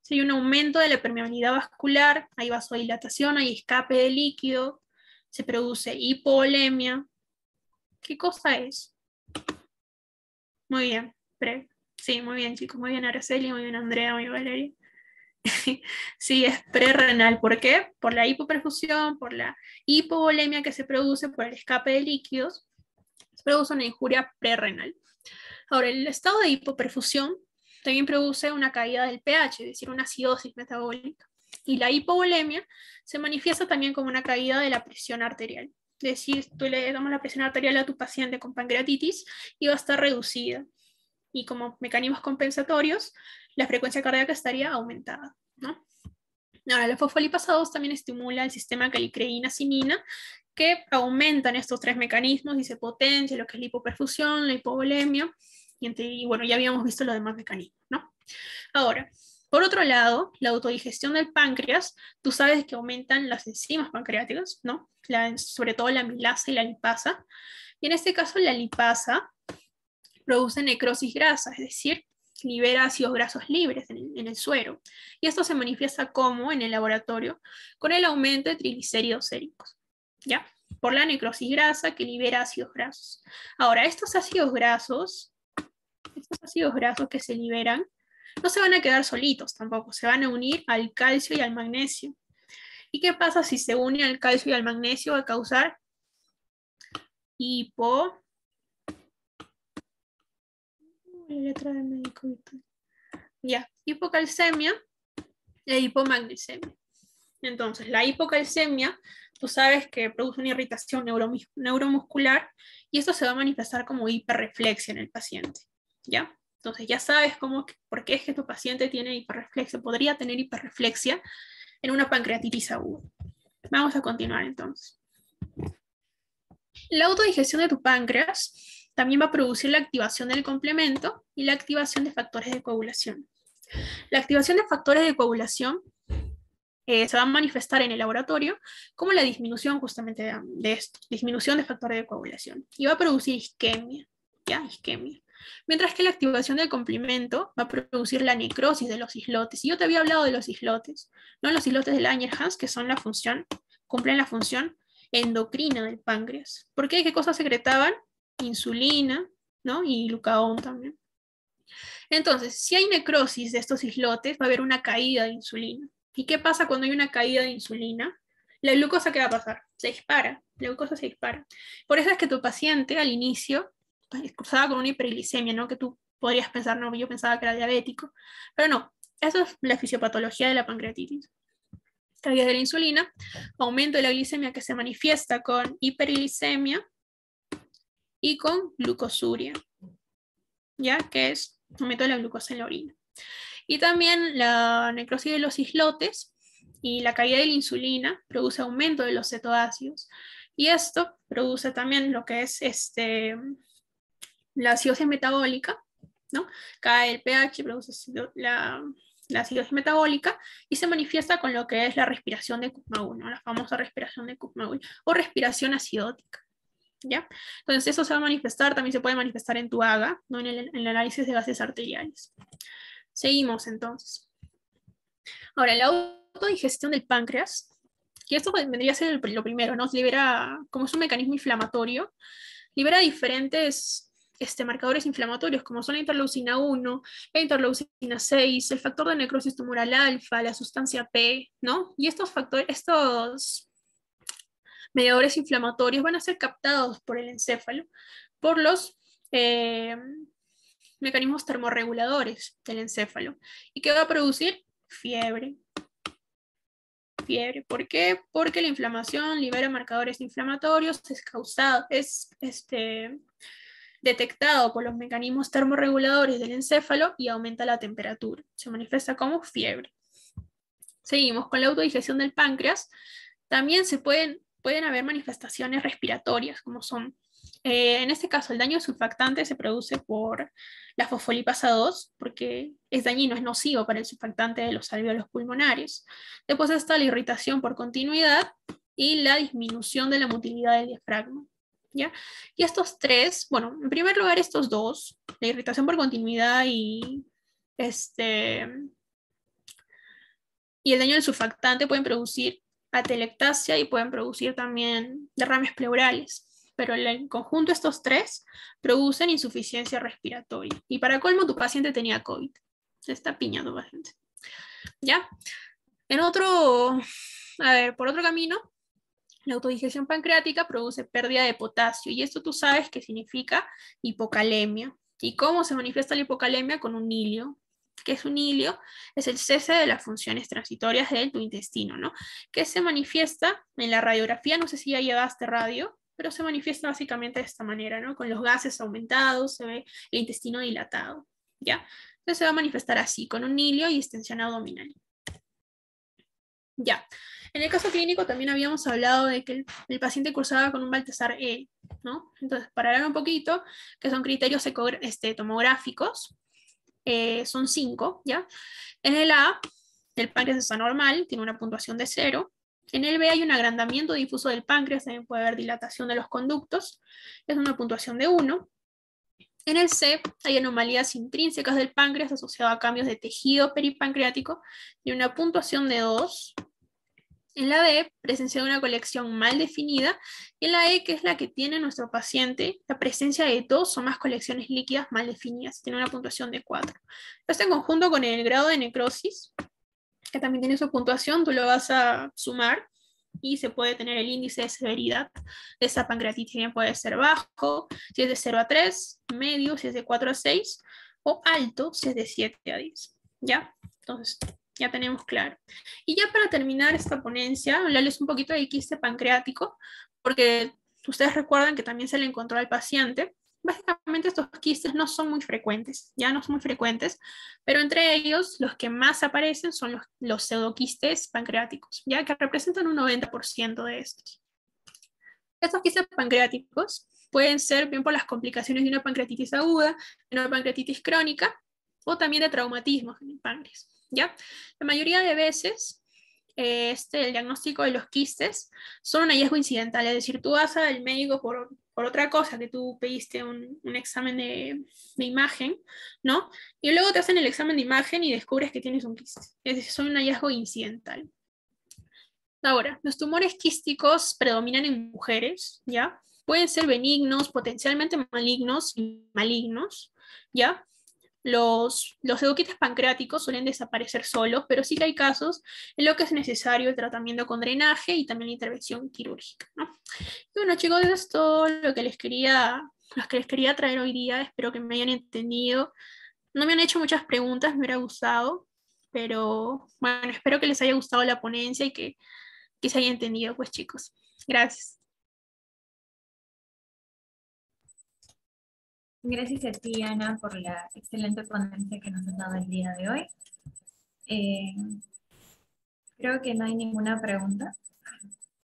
Speaker 1: Si hay un aumento de la permeabilidad vascular,
Speaker 2: hay vasodilatación, hay escape de líquido, se produce hipovolemia. ¿Qué cosa es? Muy bien, pre. Sí, muy bien, chicos. Muy bien, Araceli, muy bien, Andrea, muy bien, Valeria. sí, es prerrenal. ¿Por qué? Por la hipoperfusión, por la hipovolemia que se produce por el escape de líquidos, se produce una injuria prerrenal. Ahora, el estado de hipoperfusión también produce una caída del pH, es decir, una acidosis metabólica. Y la hipovolemia se manifiesta también como una caída de la presión arterial. Es decir, tú le damos la presión arterial a tu paciente con pancreatitis y va a estar reducida. Y como mecanismos compensatorios, la frecuencia cardíaca estaría aumentada. ¿no? Ahora, los fosfolipasados también estimula el sistema calicreína sinina que aumentan estos tres mecanismos y se potencia lo que es la hipoperfusión, la hipovolemia, y, entre, bueno, ya habíamos visto los demás mecanismos, Ahora, por otro lado, la autodigestión del páncreas, tú sabes que aumentan las enzimas pancreáticas, ¿no? sobre todo la amilasa y la lipasa. Y en este caso, la lipasa produce necrosis grasa, es decir, libera ácidos grasos libres en el, suero. Y esto se manifiesta como en el laboratorio con el aumento de triglicéridos séricos, ¿ya? Por la necrosis grasa que libera ácidos grasos. Ahora, estos ácidos grasos, estos ácidos grasos que se liberan, no se van a quedar solitos tampoco, se van a unir al calcio y al magnesio. ¿Y qué pasa si se une al calcio y al magnesio? Va a causar Ya, hipocalcemia e hipomagnesemia. Entonces, la hipocalcemia, tú sabes que produce una irritación neuromuscular y esto se va a manifestar como hiperreflexia en el paciente. ¿Ya? Entonces ya sabes cómo, por qué es que tu paciente tiene hiperreflexia, podría tener hiperreflexia en una pancreatitis aguda. Vamos a continuar entonces. La autodigestión de tu páncreas también va a producir la activación del complemento y la activación de factores de coagulación. La activación de factores de coagulación eh, se va a manifestar en el laboratorio como la disminución justamente de, de esto, disminución de factores de coagulación y va a producir isquemia, ¿ya? Isquemia mientras que la activación del complemento va a producir la necrosis de los islotes. Y yo te había hablado de los islotes, ¿no? Los islotes de Langerhans, que son la función, cumplen la función endocrina del páncreas. ¿Por qué? ¿Qué cosas secretaban? Insulina, ¿no? Y glucagón también. Entonces, si hay necrosis de estos islotes, va a haber una caída de insulina. ¿Y qué pasa cuando hay una caída de insulina? La glucosa, ¿qué va a pasar? Se dispara, la glucosa se dispara. Por eso es que tu paciente al inicio pues, cruzada con una hiperglicemia, ¿no? Que tú podrías pensar, no, yo pensaba que era diabético, pero no, eso es la fisiopatología de la pancreatitis. Caída de la insulina, aumento de la glicemia que se manifiesta con hiperglicemia y con glucosuria, ya que es aumento de la glucosa en la orina. Y también la necrosis de los islotes y la caída de la insulina produce aumento de los cetoácidos. Y esto produce también lo que es este, la acidosis metabólica, ¿no? Cae el pH, produce la, acidosis metabólica y se manifiesta con lo que es la respiración de Kussmaul, la famosa respiración de Kussmaul o respiración acidótica. ¿ya? Entonces eso se va a manifestar, también se puede manifestar en tu haga, ¿no? en, el, análisis de gases arteriales. Seguimos entonces. Ahora, la autodigestión del páncreas, y esto pues, vendría a ser lo primero, ¿no? Libera, como es un mecanismo inflamatorio, libera diferentes este, marcadores inflamatorios como son la interleucina 1, la interleucina 6, el factor de necrosis tumoral alfa, la sustancia P, ¿no? Y estos factores, estos mediadores inflamatorios van a ser captados por el encéfalo por los eh, mecanismos termorreguladores del encéfalo. ¿Y qué va a producir? Fiebre, fiebre. ¿Por qué? Porque la inflamación libera marcadores inflamatorios, es causada, es este, detectado por los mecanismos termorreguladores del encéfalo y aumenta la temperatura. Se manifiesta como fiebre. Seguimos con la autodigestión del páncreas. También se pueden, pueden haber manifestaciones respiratorias, como son, eh, en este caso, el daño surfactante se produce por la fosfolipasa 2, porque es dañino, es nocivo para el surfactante de los alveolos pulmonares. Después está la irritación por continuidad y la disminución de la motilidad del diafragma. Y estos tres, bueno, en primer lugar estos dos, la irritación por continuidad y este y el daño del surfactante pueden producir atelectasia y pueden producir también derrames pleurales. Pero en conjunto estos tres producen insuficiencia respiratoria. Y para colmo, tu paciente tenía COVID. Se Está piñando bastante ¿Ya? En otro, a ver, por otro camino, la autodigestión pancreática produce pérdida de potasio y esto tú sabes que significa hipocalemia. ¿Y cómo se manifiesta la hipocalemia? Con un hilio. ¿Qué es un hilio? Es el cese de las funciones transitorias de tu intestino, ¿no? Que se manifiesta en la radiografía, no sé si ya llevaste radio, pero se manifiesta básicamente de esta manera, ¿no? Con los gases aumentados, se ve el intestino dilatado, ¿ya? Entonces se va a manifestar así, con un hilio y extensión abdominal. Ya. En el caso clínico también habíamos hablado de que el, paciente cursaba con un Baltasar E, ¿no? Entonces, para hablar un poquito, que son criterios este, tomográficos, eh, son cinco, ¿ya? En el A, el páncreas está normal, tiene una puntuación de cero. En el B hay un agrandamiento difuso del páncreas, también puede haber dilatación de los conductos, es una puntuación de 1. En el C hay anomalías intrínsecas del páncreas asociadas a cambios de tejido peripancreático, y una puntuación de 2. En la B, presencia de una colección mal definida. Y en la E, que es la que tiene nuestro paciente, la presencia de dos o más colecciones líquidas mal definidas. Tiene una puntuación de 4. Esto en conjunto con el grado de necrosis, que también tiene su puntuación, tú lo vas a sumar y se puede tener el índice de severidad de esa pancreatitis. Puede ser bajo, si es de 0 a 3, medio, si es de 4 a 6, o alto, si es de 7 a 10. ¿Ya? Entonces, ya tenemos claro. Y ya para terminar esta ponencia, hablarles un poquito de quiste pancreático, porque ustedes recuerdan que también se le encontró al paciente. Básicamente estos quistes no son muy frecuentes, ya no son muy frecuentes, pero entre ellos los que más aparecen son los, los pseudoquistes pancreáticos, ya que representan un 90% de estos. Estos quistes pancreáticos pueden ser bien por las complicaciones de una pancreatitis aguda, de una pancreatitis crónica o también de traumatismos en el páncreas. La mayoría de veces eh, este, el diagnóstico de los quistes son un hallazgo incidental, es decir, tú vas al médico por, otra cosa, que tú pediste un, un examen de, imagen, ¿no? Y luego te hacen el examen de imagen y descubres que tienes un quiste, es decir, son un hallazgo incidental. Ahora, los tumores quísticos predominan en mujeres, ¿ya? Pueden ser benignos, potencialmente malignos y malignos, ¿ya? Los, los pancráticos pancreáticos suelen desaparecer solos, pero sí que hay casos en los que es necesario el tratamiento con drenaje y también la intervención quirúrgica. Y bueno, chicos, eso es todo lo que les quería, lo que les quería traer hoy día. Espero que me hayan entendido. No me han hecho muchas preguntas, me hubiera gustado, pero bueno, espero que les haya gustado la ponencia y que
Speaker 1: se haya entendido, pues chicos. Gracias. Gracias a ti, Ana, por la excelente ponencia que nos has dado el día de hoy. Eh, creo que no hay ninguna pregunta.